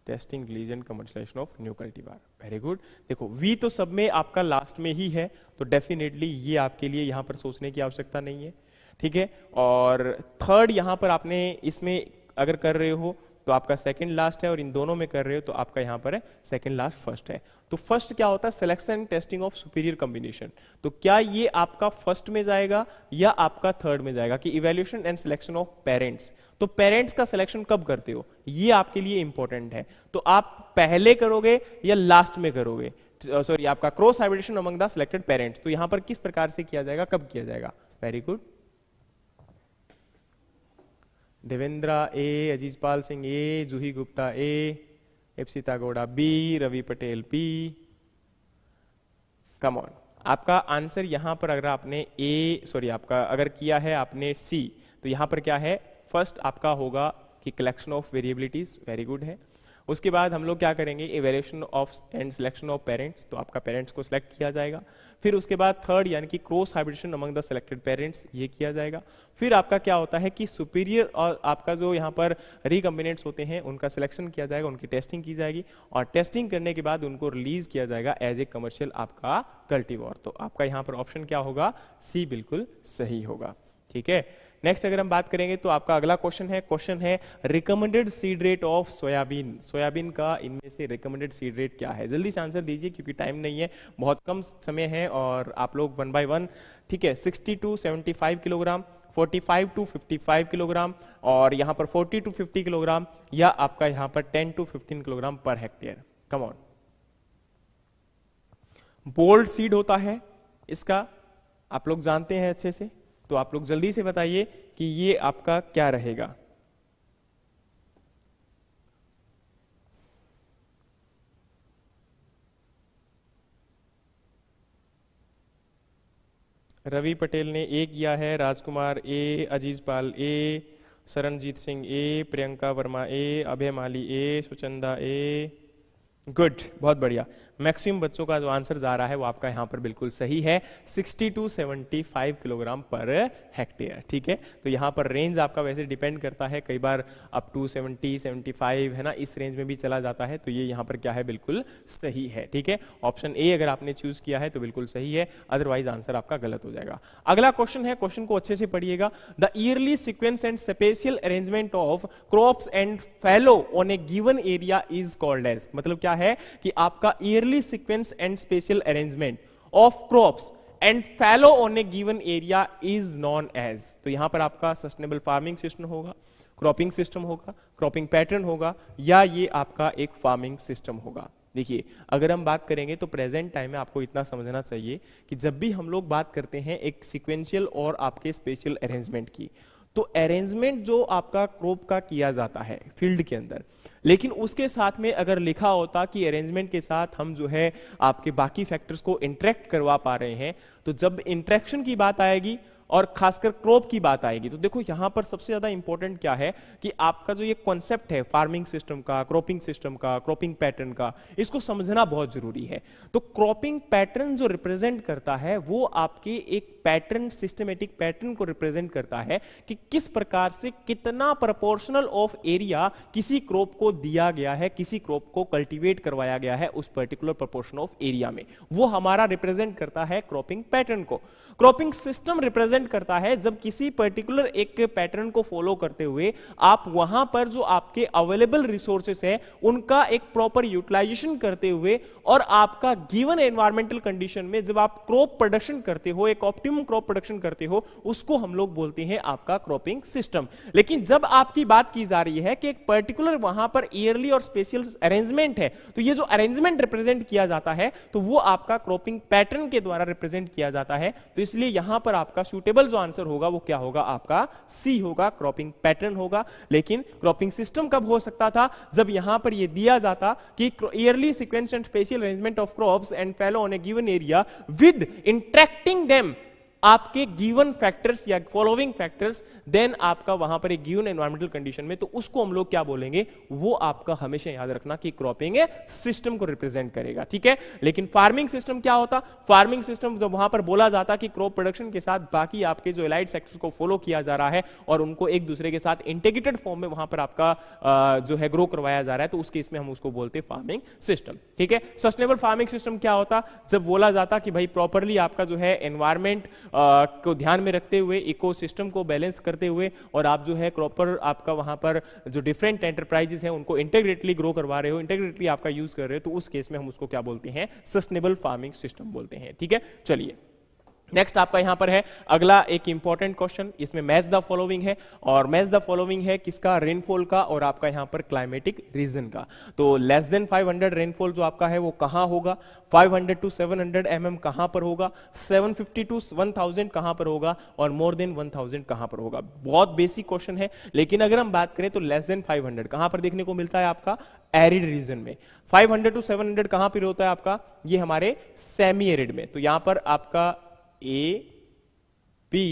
testing release and commercialization of new cultivar very good देखो वी तो सब में आपका लास्ट में ही है तो डेफिनेटली ये आपके लिए यहां पर सोचने की आवश्यकता नहीं है ठीक है और थर्ड यहां पर आपने इसमें अगर कर रहे हो तो आपका सेकंड लास्ट है और इन दोनों में कर रहे हो तो आपका यहाँ पर है सेकंड लास्ट फर्स्ट है तो फर्स्ट क्या होता है selection testing of superior combination तो क्या ये आपका फर्स्ट में जाएगा या आपका थर्ड में जाएगा कि evaluation and selection of parents तो पेरेंट्स का सिलेक्शन कब करते हो ये आपके लिए इंपॉर्टेंट है तो आप पहले करोगे या लास्ट में करोगे सॉरी uh, आपका cross hybridization among the selected parents तो यहां पर किस प्रकार से किया जाएगा कब किया जाएगा very good Devendra A Azizpal Singh A Juhi Gupta A Ipsita Gowda B Ravi Patel B come on आपका आंसर यहां पर अगर आपने ए सॉरी आपका अगर किया है आपने सी तो यहां पर क्या है फर्स्ट आपका होगा कि collection of variabilities very good है उसके बाद हम लोग क्या करेंगे evaluation of and selection of parents तो आपका पेरेंट्स को सिलेक्ट किया जाएगा फिर उसके बाद थर्ड यानी कि cross hybridization among the selected parents ये किया जाएगा फिर आपका क्या होता है कि सुपीरियर और आपका जो यहाँ पर रिकम्बिनेट्स होते हैं उनका सिलेक्शन किया जाएगा उनकी टेस्टिंग की जाएगी और टेस्टिंग करने के बाद उनको रिलीज किया जाएगा एज ए कमर्शियल आपका कल्टीवॉर तो आपका यहाँ पर ऑप्शन क्या होगा सी बिल्कुल सही होगा ठीक है नेक्स्ट अगर हम बात करेंगे तो आपका अगला क्वेश्चन है क्वेश्चन है recommended seed rate of soybean soybean का इनमें से रिकमेंडेड सीड रेट क्या है जल्दी से आंसर दीजिए क्योंकि टाइम नहीं है बहुत कम समय है और आप लोग वन बाय वन ठीक है sixty to seventy five kilogram 45 to 55 kilogram और यहाँ पर 40 टू 50 किलोग्राम या आपका यहाँ पर 10 to 15 kilogram per hectare come on bold seed होता है इसका आप लोग जानते हैं अच्छे से तो आप लोग जल्दी से बताइए कि ये आपका क्या रहेगा रवि पटेल ने ए किया है Rajkumar A Aziz Pal A Saranjeet Singh A Priyanka Verma A Abhay Mali A Suchanda A good बहुत बढ़िया मैक्सिमम बच्चों का जो आंसर जा रहा है वो आपका यहाँ पर बिल्कुल सही है 60 टू 75 किलोग्राम पर हेक्टेयर ठीक है तो यहाँ पर रेंज आपका वैसे डिपेंड करता है कई बार अप टू 70 75 है ना इस रेंज में भी चला जाता है तो ये यहाँ पर क्या है बिल्कुल सही है ठीक है ऑप्शन ए अगर आपने चूज किया है तो बिल्कुल सही है अदरवाइज आंसर आपका गलत हो जाएगा अगला क्वेश्चन है क्वेश्चन को अच्छे से पढ़िएगा the yearly sequence and spatial arrangement of crop and fallow on a given area is called as मतलब क्या है कि आपका year yearly sequence and spatial arrangement of crops and fallow on a given area is known as to yahan par aapka sustainable farming system hoga cropping system hoga cropping pattern hoga ya ye aapka ek farming system hoga देखिए अगर हम बात करेंगे तो present time में आपको इतना समझना चाहिए कि जब भी हम लोग बात करते हैं एक सिक्वेंशियल और आपके स्पेशल अरेंजमेंट की तो अरेंजमेंट जो आपका क्रॉप का किया जाता है फील्ड के अंदर लेकिन उसके साथ में अगर लिखा होता कि अरेंजमेंट के साथ हम जो है आपके बाकी फैक्टर्स को इंट्रैक्ट करवा पा रहे हैं तो जब इंट्रैक्शन की बात आएगी और खासकर क्रॉप की बात आएगी तो देखो यहां पर सबसे ज्यादा इंपॉर्टेंट क्या है कि आपका जो ये कॉन्सेप्ट है फार्मिंग सिस्टम का क्रॉपिंग सिस्टम का क्रॉपिंग पैटर्न का इसको समझना बहुत जरूरी है तो क्रॉपिंग पैटर्न जो रिप्रेजेंट करता है वो आपके एक पैटर्न सिस्टमेटिक पैटर्न को रिप्रेजेंट करता है कि किस प्रकार से कितना प्रपोर्शनल ऑफ एरिया किसी क्रॉप को दिया गया है किसी क्रॉप को कल्टिवेट करवाया गया है उस पर्टिकुलर प्रपोर्शन ऑफ एरिया में वो हमारा रिप्रेजेंट करता है क्रॉपिंग पैटर्न को क्रॉपिंग सिस्टम रिप्रेजेंट रिप्रेजेंट करता है जब किसी पर्टिकुलर एक पैटर्न को फॉलो करते हुए आप वहां पर जो आपके अवेलेबल रिसोर्सेस है उनका एक प्रॉपर यूटिलाइजेशन करते हुए और आपका गिवन एनवायरमेंटल कंडीशन में जब आप क्रॉप प्रोडक्शन करते हो एक ऑप्टिमम क्रॉप प्रोडक्शन करते हो उसको हम लोग बोलते हैं आपका क्रॉपिंग सिस्टम लेकिन जब आपकी बात की जा रही है कि एक पर्टिकुलर वहां पर ईयरली और स्पेशल अरेंजमेंट है तो ये जो अरेंजमेंट रिप्रेजेंट किया जाता है तो वो आपका क्रॉपिंग पैटर्न के द्वारा रिप्रेजेंट किया जाता है तो इसलिए यहां पर आपका शूट सुटेबल जो आंसर होगा वो क्या होगा आपका सी होगा क्रॉपिंग पैटर्न होगा लेकिन क्रॉपिंग सिस्टम कब हो सकता था जब यहां पर यह दिया जाता कि yearly sequence and spatial arrangement of crops and fallow on a given area with interacting them आपके गिवन फैक्टर्स या फॉलोइंग फैक्टर्स देन आपका वहां पर एक गिवन एनवायरमेंटल कंडीशन में तो उसको हम लोग क्या बोलेंगे वो आपका हमेशा याद रखना कि क्रॉपिंग सिस्टम को रिप्रेजेंट करेगा ठीक है लेकिन फार्मिंग सिस्टम क्या होता फार्मिंग सिस्टम जब वहां पर बोला जाता कि क्रॉप प्रोडक्शन के साथ बाकी आपके जो एलाइड सेक्टर को फॉलो किया जा रहा है और उनको एक दूसरे के साथ इंटीग्रेटेड फॉर्म में वहां पर आपका जो है ग्रो करवाया जा रहा है तो उस केस में हम उसको बोलते हैं फार्मिंग सिस्टम ठीक है सस्टेनेबल फार्मिंग सिस्टम क्या होता जब बोला जाता कि भाई प्रॉपरली आपका जो है एनवायरमेंट को ध्यान में रखते हुए इको को बैलेंस कर करते हुए और आप जो है प्रॉपर आपका वहां पर जो डिफरेंट एंटरप्राइजेस हैं उनको इंटेग्रेटली ग्रो करवा रहे हो इंटेग्रेटली आपका यूज कर रहे हो तो उस केस में हम उसको क्या बोलते हैं सस्टेनेबल फार्मिंग सिस्टम बोलते हैं ठीक है चलिए नेक्स्ट आपका यहां पर है अगला एक इंपॉर्टेंट क्वेश्चन इसमें मैच द फॉलोइंग है और मैच द फॉलोइंग है किसका रेनफॉल का और आपका यहां पर क्लाइमेटिक रीजन का तो लेस देन 500 रेनफॉल जो आपका है वो कहां होगा 500 टू 700 हंड्रेड mm कहां पर होगा 750 टू 1000 कहां पर होगा और मोर देन 1000 कहां पर होगा बहुत बेसिक क्वेश्चन है लेकिन अगर हम बात करें तो लेस देन 500 कहां पर देखने को मिलता है आपका एरिड रीजन में 500 टू 700 कहां पर होता है आपका ये हमारे सेमी एरिड में तो यहां पर आपका ए बी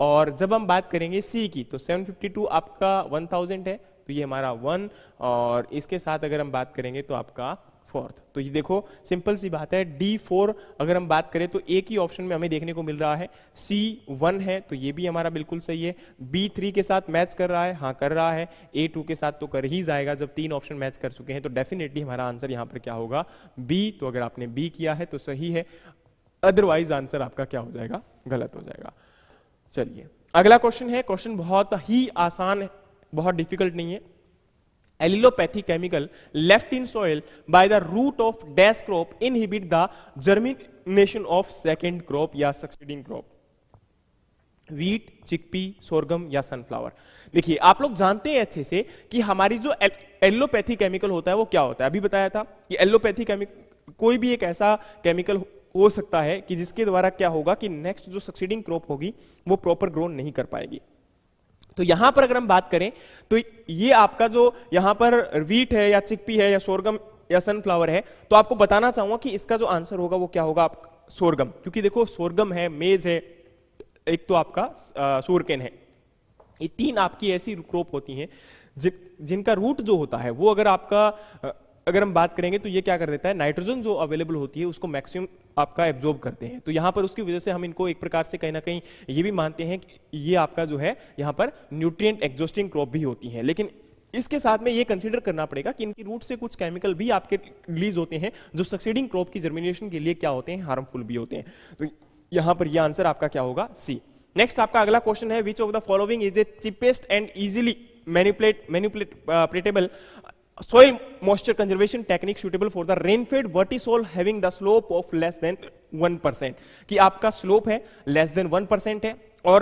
और जब हम बात करेंगे सी की तो 752 आपका 1000 है तो ये हमारा वन और इसके साथ अगर हम बात करेंगे तो आपका फोर्थ तो ये देखो सिंपल सी बात है डी फोर अगर हम बात करें तो ए की ऑप्शन में हमें देखने को मिल रहा है सी वन है तो ये भी हमारा बिल्कुल सही है बी थ्री के साथ मैच कर रहा है हाँ कर रहा है ए टू के साथ तो कर ही जाएगा जब तीन ऑप्शन मैच कर चुके हैं तो डेफिनेटली हमारा आंसर यहाँ पर क्या होगा बी तो अगर आपने बी किया है तो सही है अदरवाइज आंसर आपका क्या हो जाएगा गलत हो जाएगा चलिए अगला क्वेश्चन है क्वेश्चन बहुत ही आसान है बहुत डिफिकल्ट नहीं है allelopathy chemical left in soil by the root of dash crop inhibit the germination of second crop या succeeding crop wheat chickpea sorghum या सनफ्लावर देखिए आप लोग जानते हैं अच्छे से कि हमारी जो एलोपैथी केमिकल होता है वो क्या होता है अभी बताया था कि एलोपैथी केमिकल कोई भी एक ऐसा केमिकल हो सकता है कि जिसके द्वारा क्या होगा कि नेक्स्ट जो सक्सीडिंग क्रॉप होगी वो प्रॉपर ग्रोन नहीं कर पाएगी तो यहां पर अगर हम बात करें तो ये आपका जो यहां पर वीट है या चिकपी है या सोरगम या सनफ्लावर है तो आपको बताना चाहूंगा कि इसका जो आंसर होगा वो क्या होगा आपका सोरगम क्योंकि देखो सोरगम है मेज है एक तो आपका सोरकेन है ये तीन आपकी ऐसी क्रॉप होती हैं जिन, जिनका रूट जो होता है वो अगर आपका अगर हम बात करेंगे तो ये क्या कर देता है नाइट्रोजन जो अवेलेबल होती है उसको मैक्सिमम आपका एब्जॉर्ब करते हैं तो यहाँ पर उसकी वजह से हम इनको एक प्रकार से कहीं ना कहीं ये भी मानते हैं कि ये आपका जो है यहाँ पर न्यूट्रिएंट एग्जॉस्टिंग क्रॉप भी होती है लेकिन इसके साथ में ये कंसिडर करना पड़ेगा कि इनकी रूट से कुछ केमिकल भी आपके रिलीज होते हैं जो सक्सीडिंग क्रॉप की जर्मिनेशन के लिए क्या होते हैं हार्मफुल भी होते हैं तो यहाँ पर यह आंसर आपका क्या होगा सी नेक्स्ट आपका अगला क्वेश्चन है which of the following is a cheapest and easily manipulate manipulatable soil moisture conservation technique suitable for the rain fed vertisol having the slope of less than 1% ki aapka slope hai less than 1% hai aur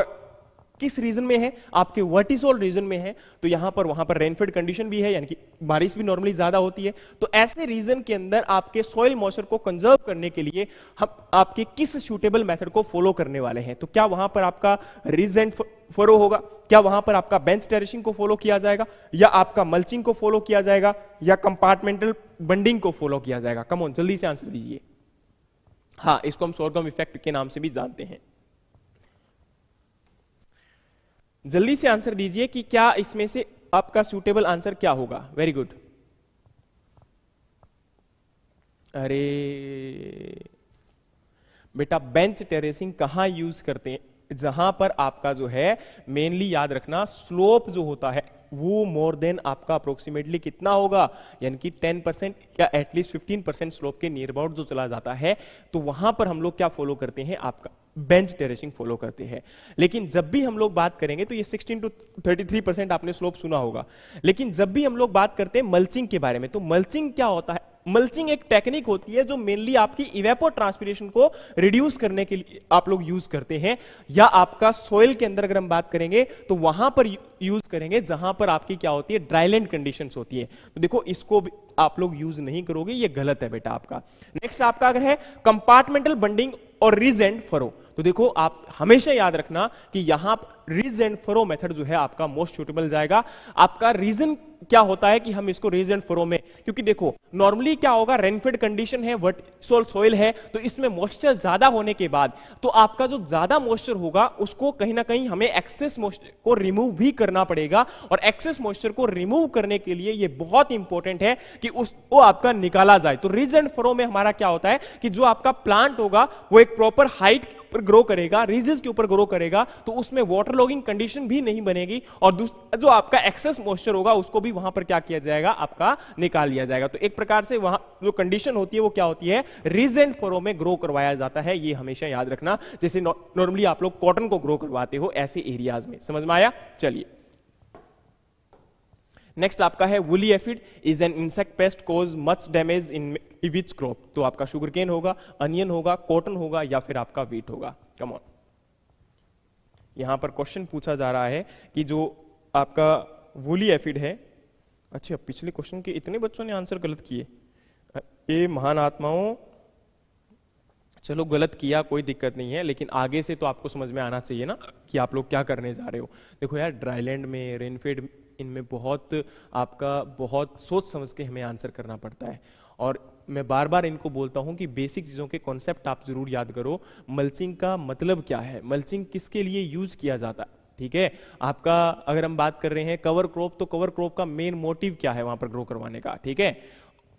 किस region में है आपके vertisol reason में है तो यहां पर वहां पर रेनफेड कंडीशन भी है यानी कि बारिश भी नॉर्मली ज्यादा होती है तो ऐसे रीजन के अंदर आपके सॉइल मॉइस्चर को कंजर्व करने के लिए हम आपके किस सूटेबल मेथड को फॉलो करने वाले हैं तो क्या वहां पर आपका रीजन फरो होगा क्या वहां पर आपका बेंच टेरिशिंग को फॉलो किया जाएगा या आपका मल्चिंग को फॉलो किया जाएगा या कंपार्टमेंटल बंडिंग को फॉलो किया जाएगा कमोन जल्दी से आंसर दीजिए हाँ इसको हम सोरगम इफेक्ट के नाम से भी जानते हैं जल्दी से आंसर दीजिए कि क्या इसमें से आपका सूटेबल आंसर क्या होगा वेरी गुड अरे बेटा बेंच टेरेसिंग कहां यूज करते हैं जहां पर आपका जो है मेनली याद रखना स्लोप जो होता है वो मोर देन आपका अप्रोक्सीमेटली कितना होगा यानी कि 10 परसेंट या एटलीस्ट 15 परसेंट स्लोप के नियर अबाउट जो चला जाता है तो वहां पर हम लोग क्या फॉलो करते हैं आपका बेंच टेरेसिंग फॉलो करते हैं लेकिन जब भी हम लोग बात करेंगे तो ये 16 टू 33 परसेंट आपने स्लोप सुना होगा लेकिन जब भी हम लोग बात करते हैं मल्चिंग के बारे में तो मल्चिंग क्या होता है मल्चिंग एक टेक्निक होती है जो मेनली आपकी इवेपो ट्रांसपीरेशन को रिड्यूस करने के लिए आप लोग यूज करते हैं या आपका सोयल के अंदर अगर हम बात करेंगे तो वहां पर यूज करेंगे जहां पर आपकी क्या होती है ड्राईलैंड कंडीशन होती है तो देखो इसको आप लोग यूज नहीं करोगे ये गलत है बेटा आपका नेक्स्ट आपका अगर है compartmental bunding or reasoned furrow तो देखो आप हमेशा याद रखना कि यहां रीज एंड फरो मेथड जो है आपका मोस्ट सुटेबल जाएगा आपका रीजन क्या होता है कि हम इसको रीज एंड फरो में क्योंकि देखो नॉर्मली क्या होगा रेनफेड कंडीशन है वट सोल सोइल है तो इसमें मॉइस्चर ज्यादा होने के बाद तो आपका जो ज्यादा मॉइस्चर होगा उसको कहीं ना कहीं हमें एक्सेस मॉइस्चर को रिमूव भी करना पड़ेगा और एक्सेस मॉइस्चर को रिमूव करने के लिए यह बहुत इंपॉर्टेंट है कि उसको आपका निकाला जाए तो रीज एंड फरो में हमारा क्या होता है कि जो आपका प्लांट होगा वो एक प्रॉपर हाइट ऊपर ग्रो करेगा रीजेस के ऊपर ग्रो करेगा तो उसमें वाटर लॉगिंग कंडीशन भी नहीं बनेगी और जो आपका एक्सेस मॉइस्चर होगा उसको भी वहां पर क्या किया जाएगा आपका निकाल लिया जाएगा तो एक प्रकार से वहां जो कंडीशन होती है वो क्या होती है रीजेंट फोरो में ग्रो करवाया जाता है ये हमेशा याद रखना जैसे नॉर्मली आप लोग कॉटन को ग्रो करवाते हो ऐसे एरियाज में समझ में आया चलिए नेक्स्ट आपका है woolly aphid is an insect pest cause much damage in which crop तो आपका शुगर केन होगा अनियन होगा कॉटन होगा या फिर आपका वीट होगा कमॉन यहां पर क्वेश्चन पूछा जा रहा है कि जो आपका वोली एफिड है अच्छा पिछले क्वेश्चन के इतने बच्चों ने आंसर गलत किए ए महान आत्माओं चलो गलत किया कोई दिक्कत नहीं है लेकिन आगे से तो आपको समझ में आना चाहिए ना कि आप लोग क्या करने जा रहे हो देखो यार ड्राईलैंड में रेनफेड इनमें बहुत आपका बहुत सोच समझ के हमें आंसर करना पड़ता है और मैं बार बार इनको बोलता हूँ कि बेसिक चीज़ों के कॉन्सेप्ट आप ज़रूर याद करो मल्चिंग का मतलब क्या है मल्चिंग किसके लिए यूज़ किया जाता है ठीक है आपका अगर हम बात कर रहे हैं कवर क्रॉप तो कवर क्रॉप का मेन मोटिव क्या है वहां पर ग्रो करवाने का ठीक है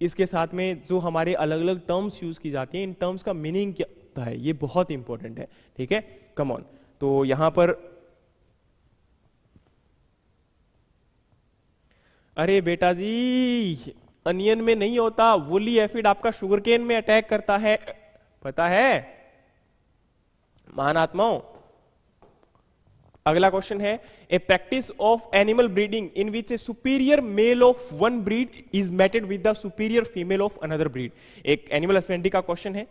इसके साथ में जो हमारे अलग अलग टर्म्स यूज की जाती हैं इन टर्म्स का मीनिंग क्या है ये बहुत इंपॉर्टेंट है ठीक है कम ऑन तो यहां पर अरे बेटा जी अनियन में नहीं होता वुली एफिड आपका शुगरकेन में अटैक करता है पता है महान आत्माओं अगला क्वेश्चन है a practice of animal breeding in which a superior male of one breed is mated with the superior female of another breed एक एनिमल हस्बेंड्री का क्वेश्चन है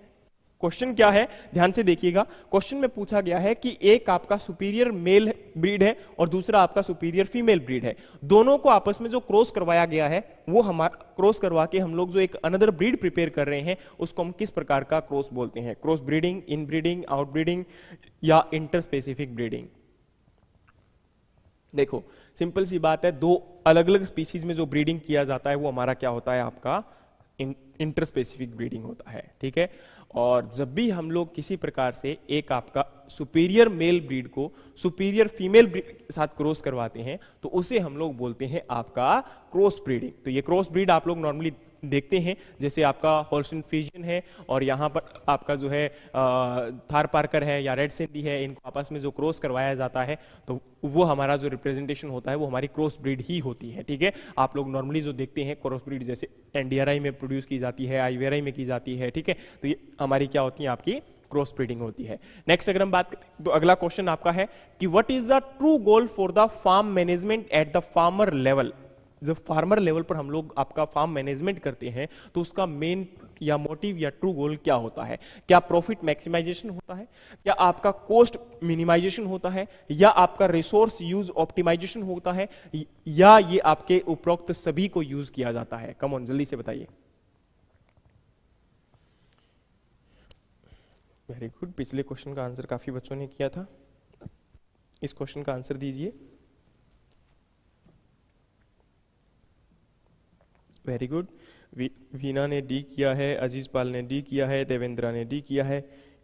क्वेश्चन क्या है ध्यान से देखिएगा क्वेश्चन में पूछा गया है कि एक आपका सुपीरियर मेल ब्रीड है और दूसरा आपका सुपीरियर फीमेल ब्रीड है दोनों को आपस में जो क्रॉस करवाया गया है वो हमारा क्रॉस करवा के हम लोग जो एक अनदर ब्रीड प्रिपेयर कर रहे हैं उसको हम किस प्रकार का क्रॉस बोलते हैं cross breeding in breeding out breeding या इंटर स्पेसिफिक ब्रीडिंग देखो सिंपल सी बात है दो अलग अलग स्पीसीज में जो ब्रीडिंग किया जाता है वो हमारा क्या होता है आपका इंटर स्पेसिफिक ब्रीडिंग होता है ठीक है और जब भी हम लोग किसी प्रकार से एक आपका सुपीरियर मेल ब्रीड को सुपीरियर फीमेल ब्रीड के साथ क्रॉस करवाते हैं तो उसे हम लोग बोलते हैं आपका क्रॉस ब्रीडिंग तो ये क्रॉस ब्रीड आप लोग नॉर्मली देखते हैं जैसे आपका होल्स्टन फ्यूजन है और यहाँ पर आपका जो है थार पार्कर है या रेड सिंधी है इनको आपस में जो क्रॉस करवाया जाता है तो वो हमारा जो रिप्रेजेंटेशन होता है वो हमारी क्रॉस ब्रीड ही होती है ठीक है आप लोग नॉर्मली जो देखते हैं क्रॉस ब्रीड जैसे एनडीआरआई में प्रोड्यूस की जाती है आई में की जाती है ठीक है तो ये हमारी क्या होती है आपकी क्रॉस ब्रीडिंग होती है नेक्स्ट अगर हम बात तो अगला क्वेश्चन आपका है कि what is the true goal for the farm management at the farmer level जब फार्मर लेवल पर हम लोग आपका फार्म मैनेजमेंट करते हैं तो उसका मेन या मोटिव या ट्रू गोल क्या होता है क्या प्रॉफिट मैक्सिमाइजेशन होता है क्या आपका कॉस्ट मिनिमाइजेशन होता है या आपका रिसोर्स यूज ऑप्टिमाइजेशन होता है या ये आपके उपरोक्त सभी को यूज किया जाता है कम ऑन जल्दी से बताइए वेरी गुड पिछले क्वेश्चन का आंसर काफी बच्चों ने किया था इस क्वेश्चन का आंसर दीजिए वेरी गुड वीना ने डी किया है अजीज़ पाल ने डी किया है देवेंद्रा ने डी किया है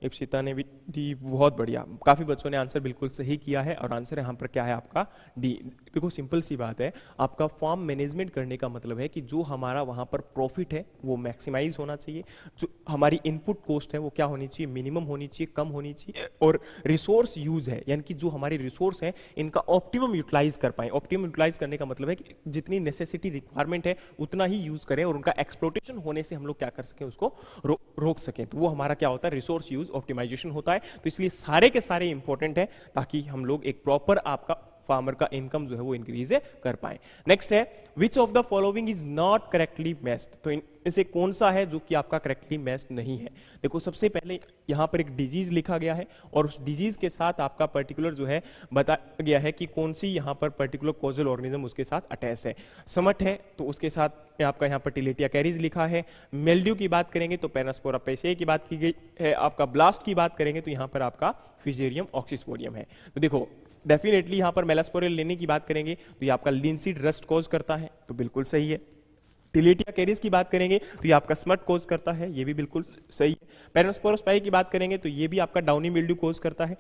इप्सिता ने भी डी बहुत बढ़िया काफ़ी बच्चों ने आंसर बिल्कुल सही किया है और आंसर यहाँ पर क्या है आपका डी देखो सिंपल सी बात है आपका फॉर्म मैनेजमेंट करने का मतलब है कि जो हमारा वहाँ पर प्रॉफिट है वो मैक्सिमाइज होना चाहिए जो हमारी इनपुट कॉस्ट है वो क्या होनी चाहिए मिनिमम होनी चाहिए कम होनी चाहिए और रिसोर्स यूज है यानी कि जो हमारे रिसोर्स हैं इनका ऑप्टिमम यूटिलाइज कर पाएँ ऑप्टिमम यूटिलाइज करने का मतलब है कि जितनी नेसेसिटी रिक्वायरमेंट है उतना ही यूज करें और उनका एक्सप्लोटेशन होने से हम लोग क्या कर सकें उसको रो, रोक सकें तो वो हमारा क्या होता है रिसोर्स यूज यूज ऑप्टिमाइजेशन होता है तो इसलिए सारे के सारे इंपॉर्टेंट है ताकि हम लोग एक प्रॉपर आपका फार्मर का इनकम जो है वो इंक्रीज कर पाए नेक्स्ट है which of the following is not correctly best तो में से कौन सा है जो कि आपका करेक्टली मैच नहीं है देखो सबसे पहले यहाँ पर एक डिजीज लिखा गया है और उस डिजीज के साथ आपका पर्टिकुलर जो है बताया गया है कि कौन सी यहाँ पर पर्टिकुलर कोजल ऑर्गेनिज्म उसके साथ अटैच है समट है तो उसके साथ आपका यहाँ पर टिलेटिया कैरीज लिखा है मेल्ड्यू की बात करेंगे तो पेनास्पोरा पैसे की बात की गई है आपका ब्लास्ट की बात करेंगे तो यहाँ पर आपका फिजेरियम ऑक्सीस्पोरियम है तो देखो डेफिनेटली यहाँ पर मेलास्पोरियल लेने की बात करेंगे तो ये आपका लिंसिड रस्ट कॉज करता है तो बिल्कुल सही है टिलेटिया कैरिस की बात करेंगे तो ये आपका स्मट कोज करता है ये भी बिल्कुल सही है पेरनस्पोरोस्पाई की बात करेंगे तो ये भी आपका डाउनी मिल्ड्यू कोज करता है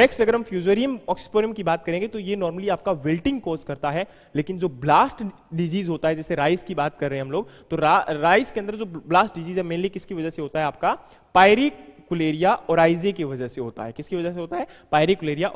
नेक्स्ट अगर हम फ्यूजोरियम ऑक्सपोरियम की बात करेंगे तो ये नॉर्मली आपका विल्टिंग कोज करता है लेकिन जो ब्लास्ट डिजीज होता है जैसे राइस की बात कर रहे हैं हम लोग तो रा, राइस के अंदर जो ब्लास्ट डिजीज है मेनली किसकी वजह से होता है आपका पायरिक कुलेरिया और की वजह से होता है किसकी वजह से होता है पायरी कुलेरिया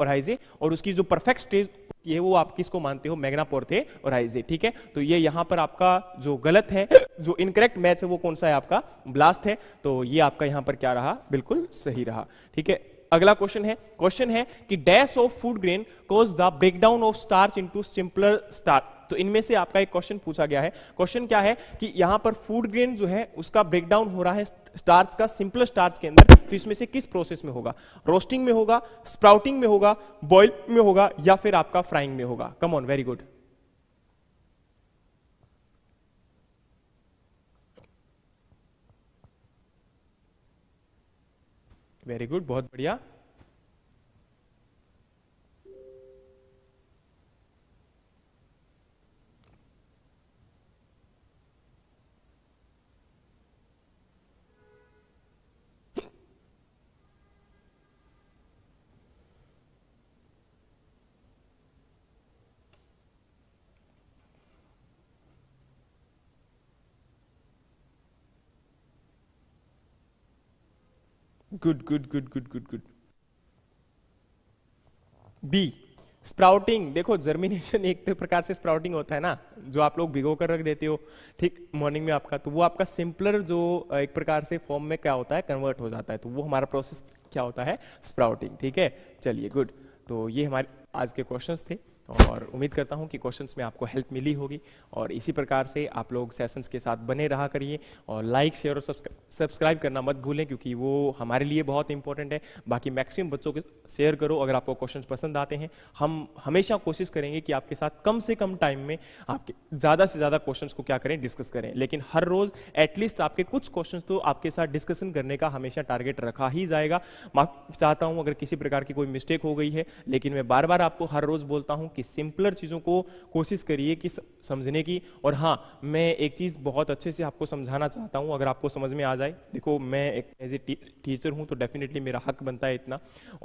और उसकी जो परफेक्ट स्टेज ये वो आप किसको मानते हो मैग्ना पोर्थे और आइजे ठीक है तो ये यहां पर आपका जो गलत है जो इनकरेक्ट मैच है वो कौन सा है आपका ब्लास्ट है तो ये आपका यहाँ पर क्या रहा बिल्कुल सही रहा ठीक है अगला क्वेश्चन है क्वेश्चन है कि dash of food grain cause the breakdown of starch into simpler starch तो इनमें से आपका एक क्वेश्चन पूछा गया है क्वेश्चन क्या है कि यहां पर फूड ग्रेन जो है उसका ब्रेकडाउन हो रहा है स्टार्च का सिंपल स्टार्च के अंदर तो इसमें से किस प्रोसेस में होगा रोस्टिंग में होगा स्प्राउटिंग में होगा बॉइल में होगा या फिर आपका फ्राइंग में होगा come on very good very good बहुत बढ़िया Good, good, good, good, good, good. B sprouting देखो जर्मिनेशन एक तो प्रकार से स्प्राउटिंग होता है ना जो आप लोग भिगो कर रख देते हो ठीक मॉर्निंग में आपका तो वो आपका सिंपलर जो एक प्रकार से फॉर्म में क्या होता है कन्वर्ट हो जाता है तो वो हमारा प्रोसेस क्या होता है स्प्राउटिंग ठीक है चलिए गुड तो ये हमारे आज के क्वेश्चंस थे और उम्मीद करता हूँ कि क्वेश्चंस में आपको हेल्प मिली होगी और इसी प्रकार से आप लोग सेशंस के साथ बने रहा करिए और लाइक शेयर और सब्सक्राइब करना मत भूलें क्योंकि वो हमारे लिए बहुत इंपॉर्टेंट है बाकी मैक्सिमम बच्चों को शेयर करो अगर आपको क्वेश्चन पसंद आते हैं हम हमेशा कोशिश करेंगे कि आपके साथ कम से कम टाइम में आपके ज़्यादा से ज़्यादा क्वेश्चन को क्या करें डिस्कस करें लेकिन हर रोज़ एटलीस्ट आपके कुछ क्वेश्चन तो आपके साथ डिस्कशन करने का हमेशा टारगेट रखा ही जाएगा मैं चाहता हूँ अगर किसी प्रकार की कोई मिस्टेक हो गई है लेकिन मैं बार बार आपको हर रोज़ बोलता हूँ की सिंपलर चीज़ों को कोशिश करिए कि समझने की और हाँ मैं एक चीज़ बहुत अच्छे से आपको समझाना चाहता हूँ अगर आपको समझ में आ जाए देखो मैं एक एज ए टीचर हूँ तो डेफिनेटली मेरा हक बनता है इतना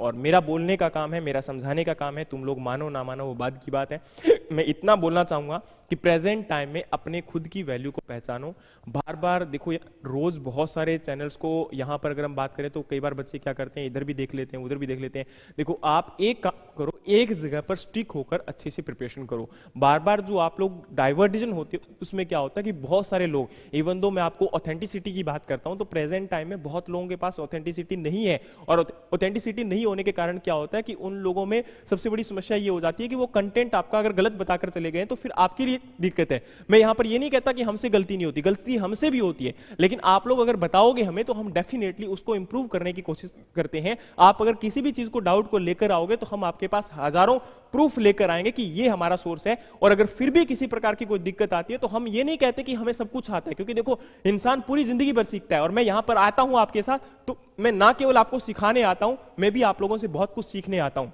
और मेरा बोलने का काम है मेरा समझाने का काम है तुम लोग मानो ना मानो वो बाद की बात है मैं इतना बोलना चाहूँगा कि प्रेजेंट टाइम में अपने खुद की वैल्यू को पहचानो बार बार देखो रोज़ बहुत सारे चैनल्स को यहाँ पर अगर हम बात करें तो कई बार बच्चे क्या करते हैं इधर भी देख लेते हैं उधर भी देख लेते हैं देखो आप एक काम करो एक जगह पर स्टिक होकर अच्छे से प्रिपरेशन करो बार बार जो आप लोग डाइवर्जन होते हैं उसमें क्या होता है कि बहुत सारे लोग इवन दो मैं आपको ऑथेंटिसिटी की बात करता हूँ तो प्रेजेंट टाइम में बहुत लोगों के पास ऑथेंटिसिटी नहीं है और ऑथेंटिसिटी नहीं होने के कारण क्या होता है कि उन लोगों में सबसे बड़ी समस्या ये हो जाती है कि वो कंटेंट आपका अगर गलत बताकर चले गए तो फिर आपके लिए दिक्कत है मैं यहाँ पर ये नहीं कहता कि हमसे गलती नहीं होती गलती हमसे भी होती है लेकिन आप लोग अगर बताओगे हमें तो हम डेफिनेटली उसको इंप्रूव करने की कोशिश करते हैं आप अगर किसी भी चीज को डाउट को लेकर आओगे तो हम आपके पास हजारों प्रूफ लेकर बताएंगे कि ये हमारा सोर्स है और अगर फिर भी किसी प्रकार की कोई दिक्कत आती है तो हम ये नहीं कहते कि हमें सब कुछ आता है क्योंकि देखो इंसान पूरी जिंदगी भर सीखता है और मैं यहां पर आता हूं आपके साथ तो मैं ना केवल आपको सिखाने आता हूं मैं भी आप लोगों से बहुत कुछ सीखने आता हूं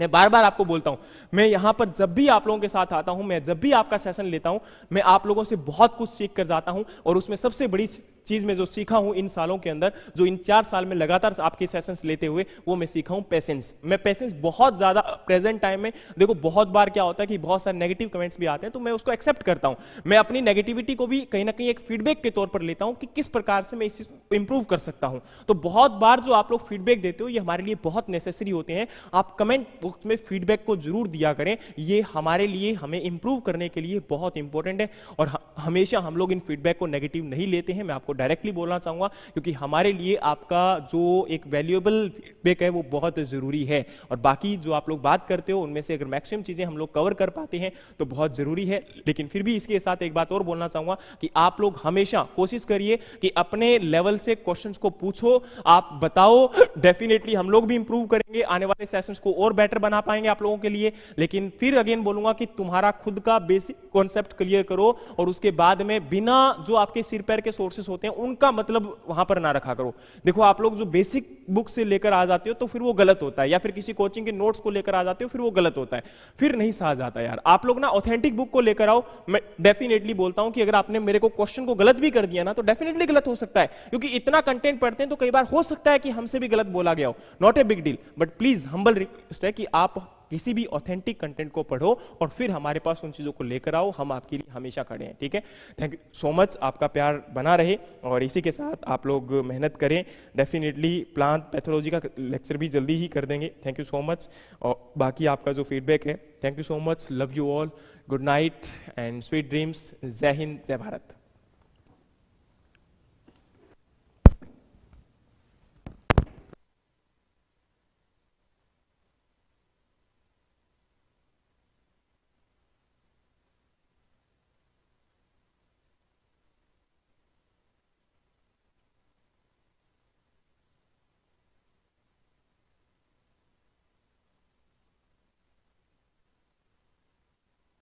मैं बार बार आपको बोलता हूं मैं यहां पर जब भी आप लोगों के साथ आता हूं मैं जब भी आपका सेशन लेता हूं मैं आप लोगों से बहुत कुछ सीख कर जाता हूं और उसमें सबसे बड़ी चीज़ में जो सीखा हूँ इन सालों के अंदर जो इन चार साल में लगातार आपके सेशंस लेते हुए वो मैं सीखा हूं पेशेंस मैं पेशेंस बहुत ज़्यादा प्रेजेंट टाइम में देखो बहुत बार क्या होता है कि बहुत सारे नेगेटिव कमेंट्स भी आते हैं तो मैं उसको एक्सेप्ट करता हूं मैं अपनी नेगेटिविटी को भी कहीं ना कहीं एक फीडबैक के तौर पर लेता हूँ कि किस प्रकार से मैं इस चीज़ को इंप्रूव कर सकता हूं तो बहुत बार जो आप लोग फीडबैक देते हो ये हमारे लिए बहुत नेसेसरी होते हैं आप कमेंट बॉक्स में फीडबैक को जरूर दिया करें ये हमारे लिए हमें इंप्रूव करने के लिए बहुत इंपॉर्टेंट है और हमेशा हम लोग इन फीडबैक को नेगेटिव नहीं लेते हैं मैं आपको डायरेक्टली बोलना चाहूंगा क्योंकि हमारे लिए आपका जो एक वैल्यूएबल फीडबैक है वो बहुत ज़रूरी है और बाकी जो आप लोग बात करते हो उनमें से अगर मैक्सिमम चीज़ें हम लोग कवर कर पाते हैं तो बहुत ज़रूरी है लेकिन फिर भी इसके साथ एक बात और बोलना चाहूंगा कि आप लोग हमेशा कोशिश करिए कि अपने लेवल से क्वेश्चन को पूछो आप बताओ डेफिनेटली हम लोग भी इंप्रूव करेंगे आने वाले सेशन को और बेटर बना पाएंगे आप लोगों के लिए लेकिन फिर अगेन बोलूंगा कि तुम्हारा खुद का बेसिक कॉन्सेप्ट क्लियर करो और उसके बाद में बिना जो आपके सिर पैर के सोर्सेस होते हैं हैं उनका मतलब वहां पर ना रखा करो देखो आप लोग जो बेसिक बुक से लेकर आ जाते हो तो फिर वो गलत होता है या फिर किसी कोचिंग के नोट्स को लेकर आ जाते हो फिर वो गलत होता है फिर नहीं सहा जाता यार आप लोग ना ऑथेंटिक बुक को लेकर आओ मैं डेफिनेटली बोलता हूं कि अगर आपने मेरे को क्वेश्चन को गलत भी कर दिया ना तो डेफिनेटली गलत हो सकता है क्योंकि इतना कंटेंट पढ़ते हैं तो कई बार हो सकता है कि हमसे भी गलत बोला गया हो not a big deal but please humble request है कि आप किसी भी ऑथेंटिक कंटेंट को पढ़ो और फिर हमारे पास उन चीज़ों को लेकर आओ हम आपके लिए हमेशा खड़े हैं ठीक है थैंक यू सो मच आपका प्यार बना रहे और इसी के साथ आप लोग मेहनत करें डेफिनेटली प्लांट पैथोलॉजी का लेक्चर भी जल्दी ही कर देंगे थैंक यू सो मच और बाकी आपका जो फीडबैक है thank you so much love you all good night and sweet dreams जय हिंद जय भारत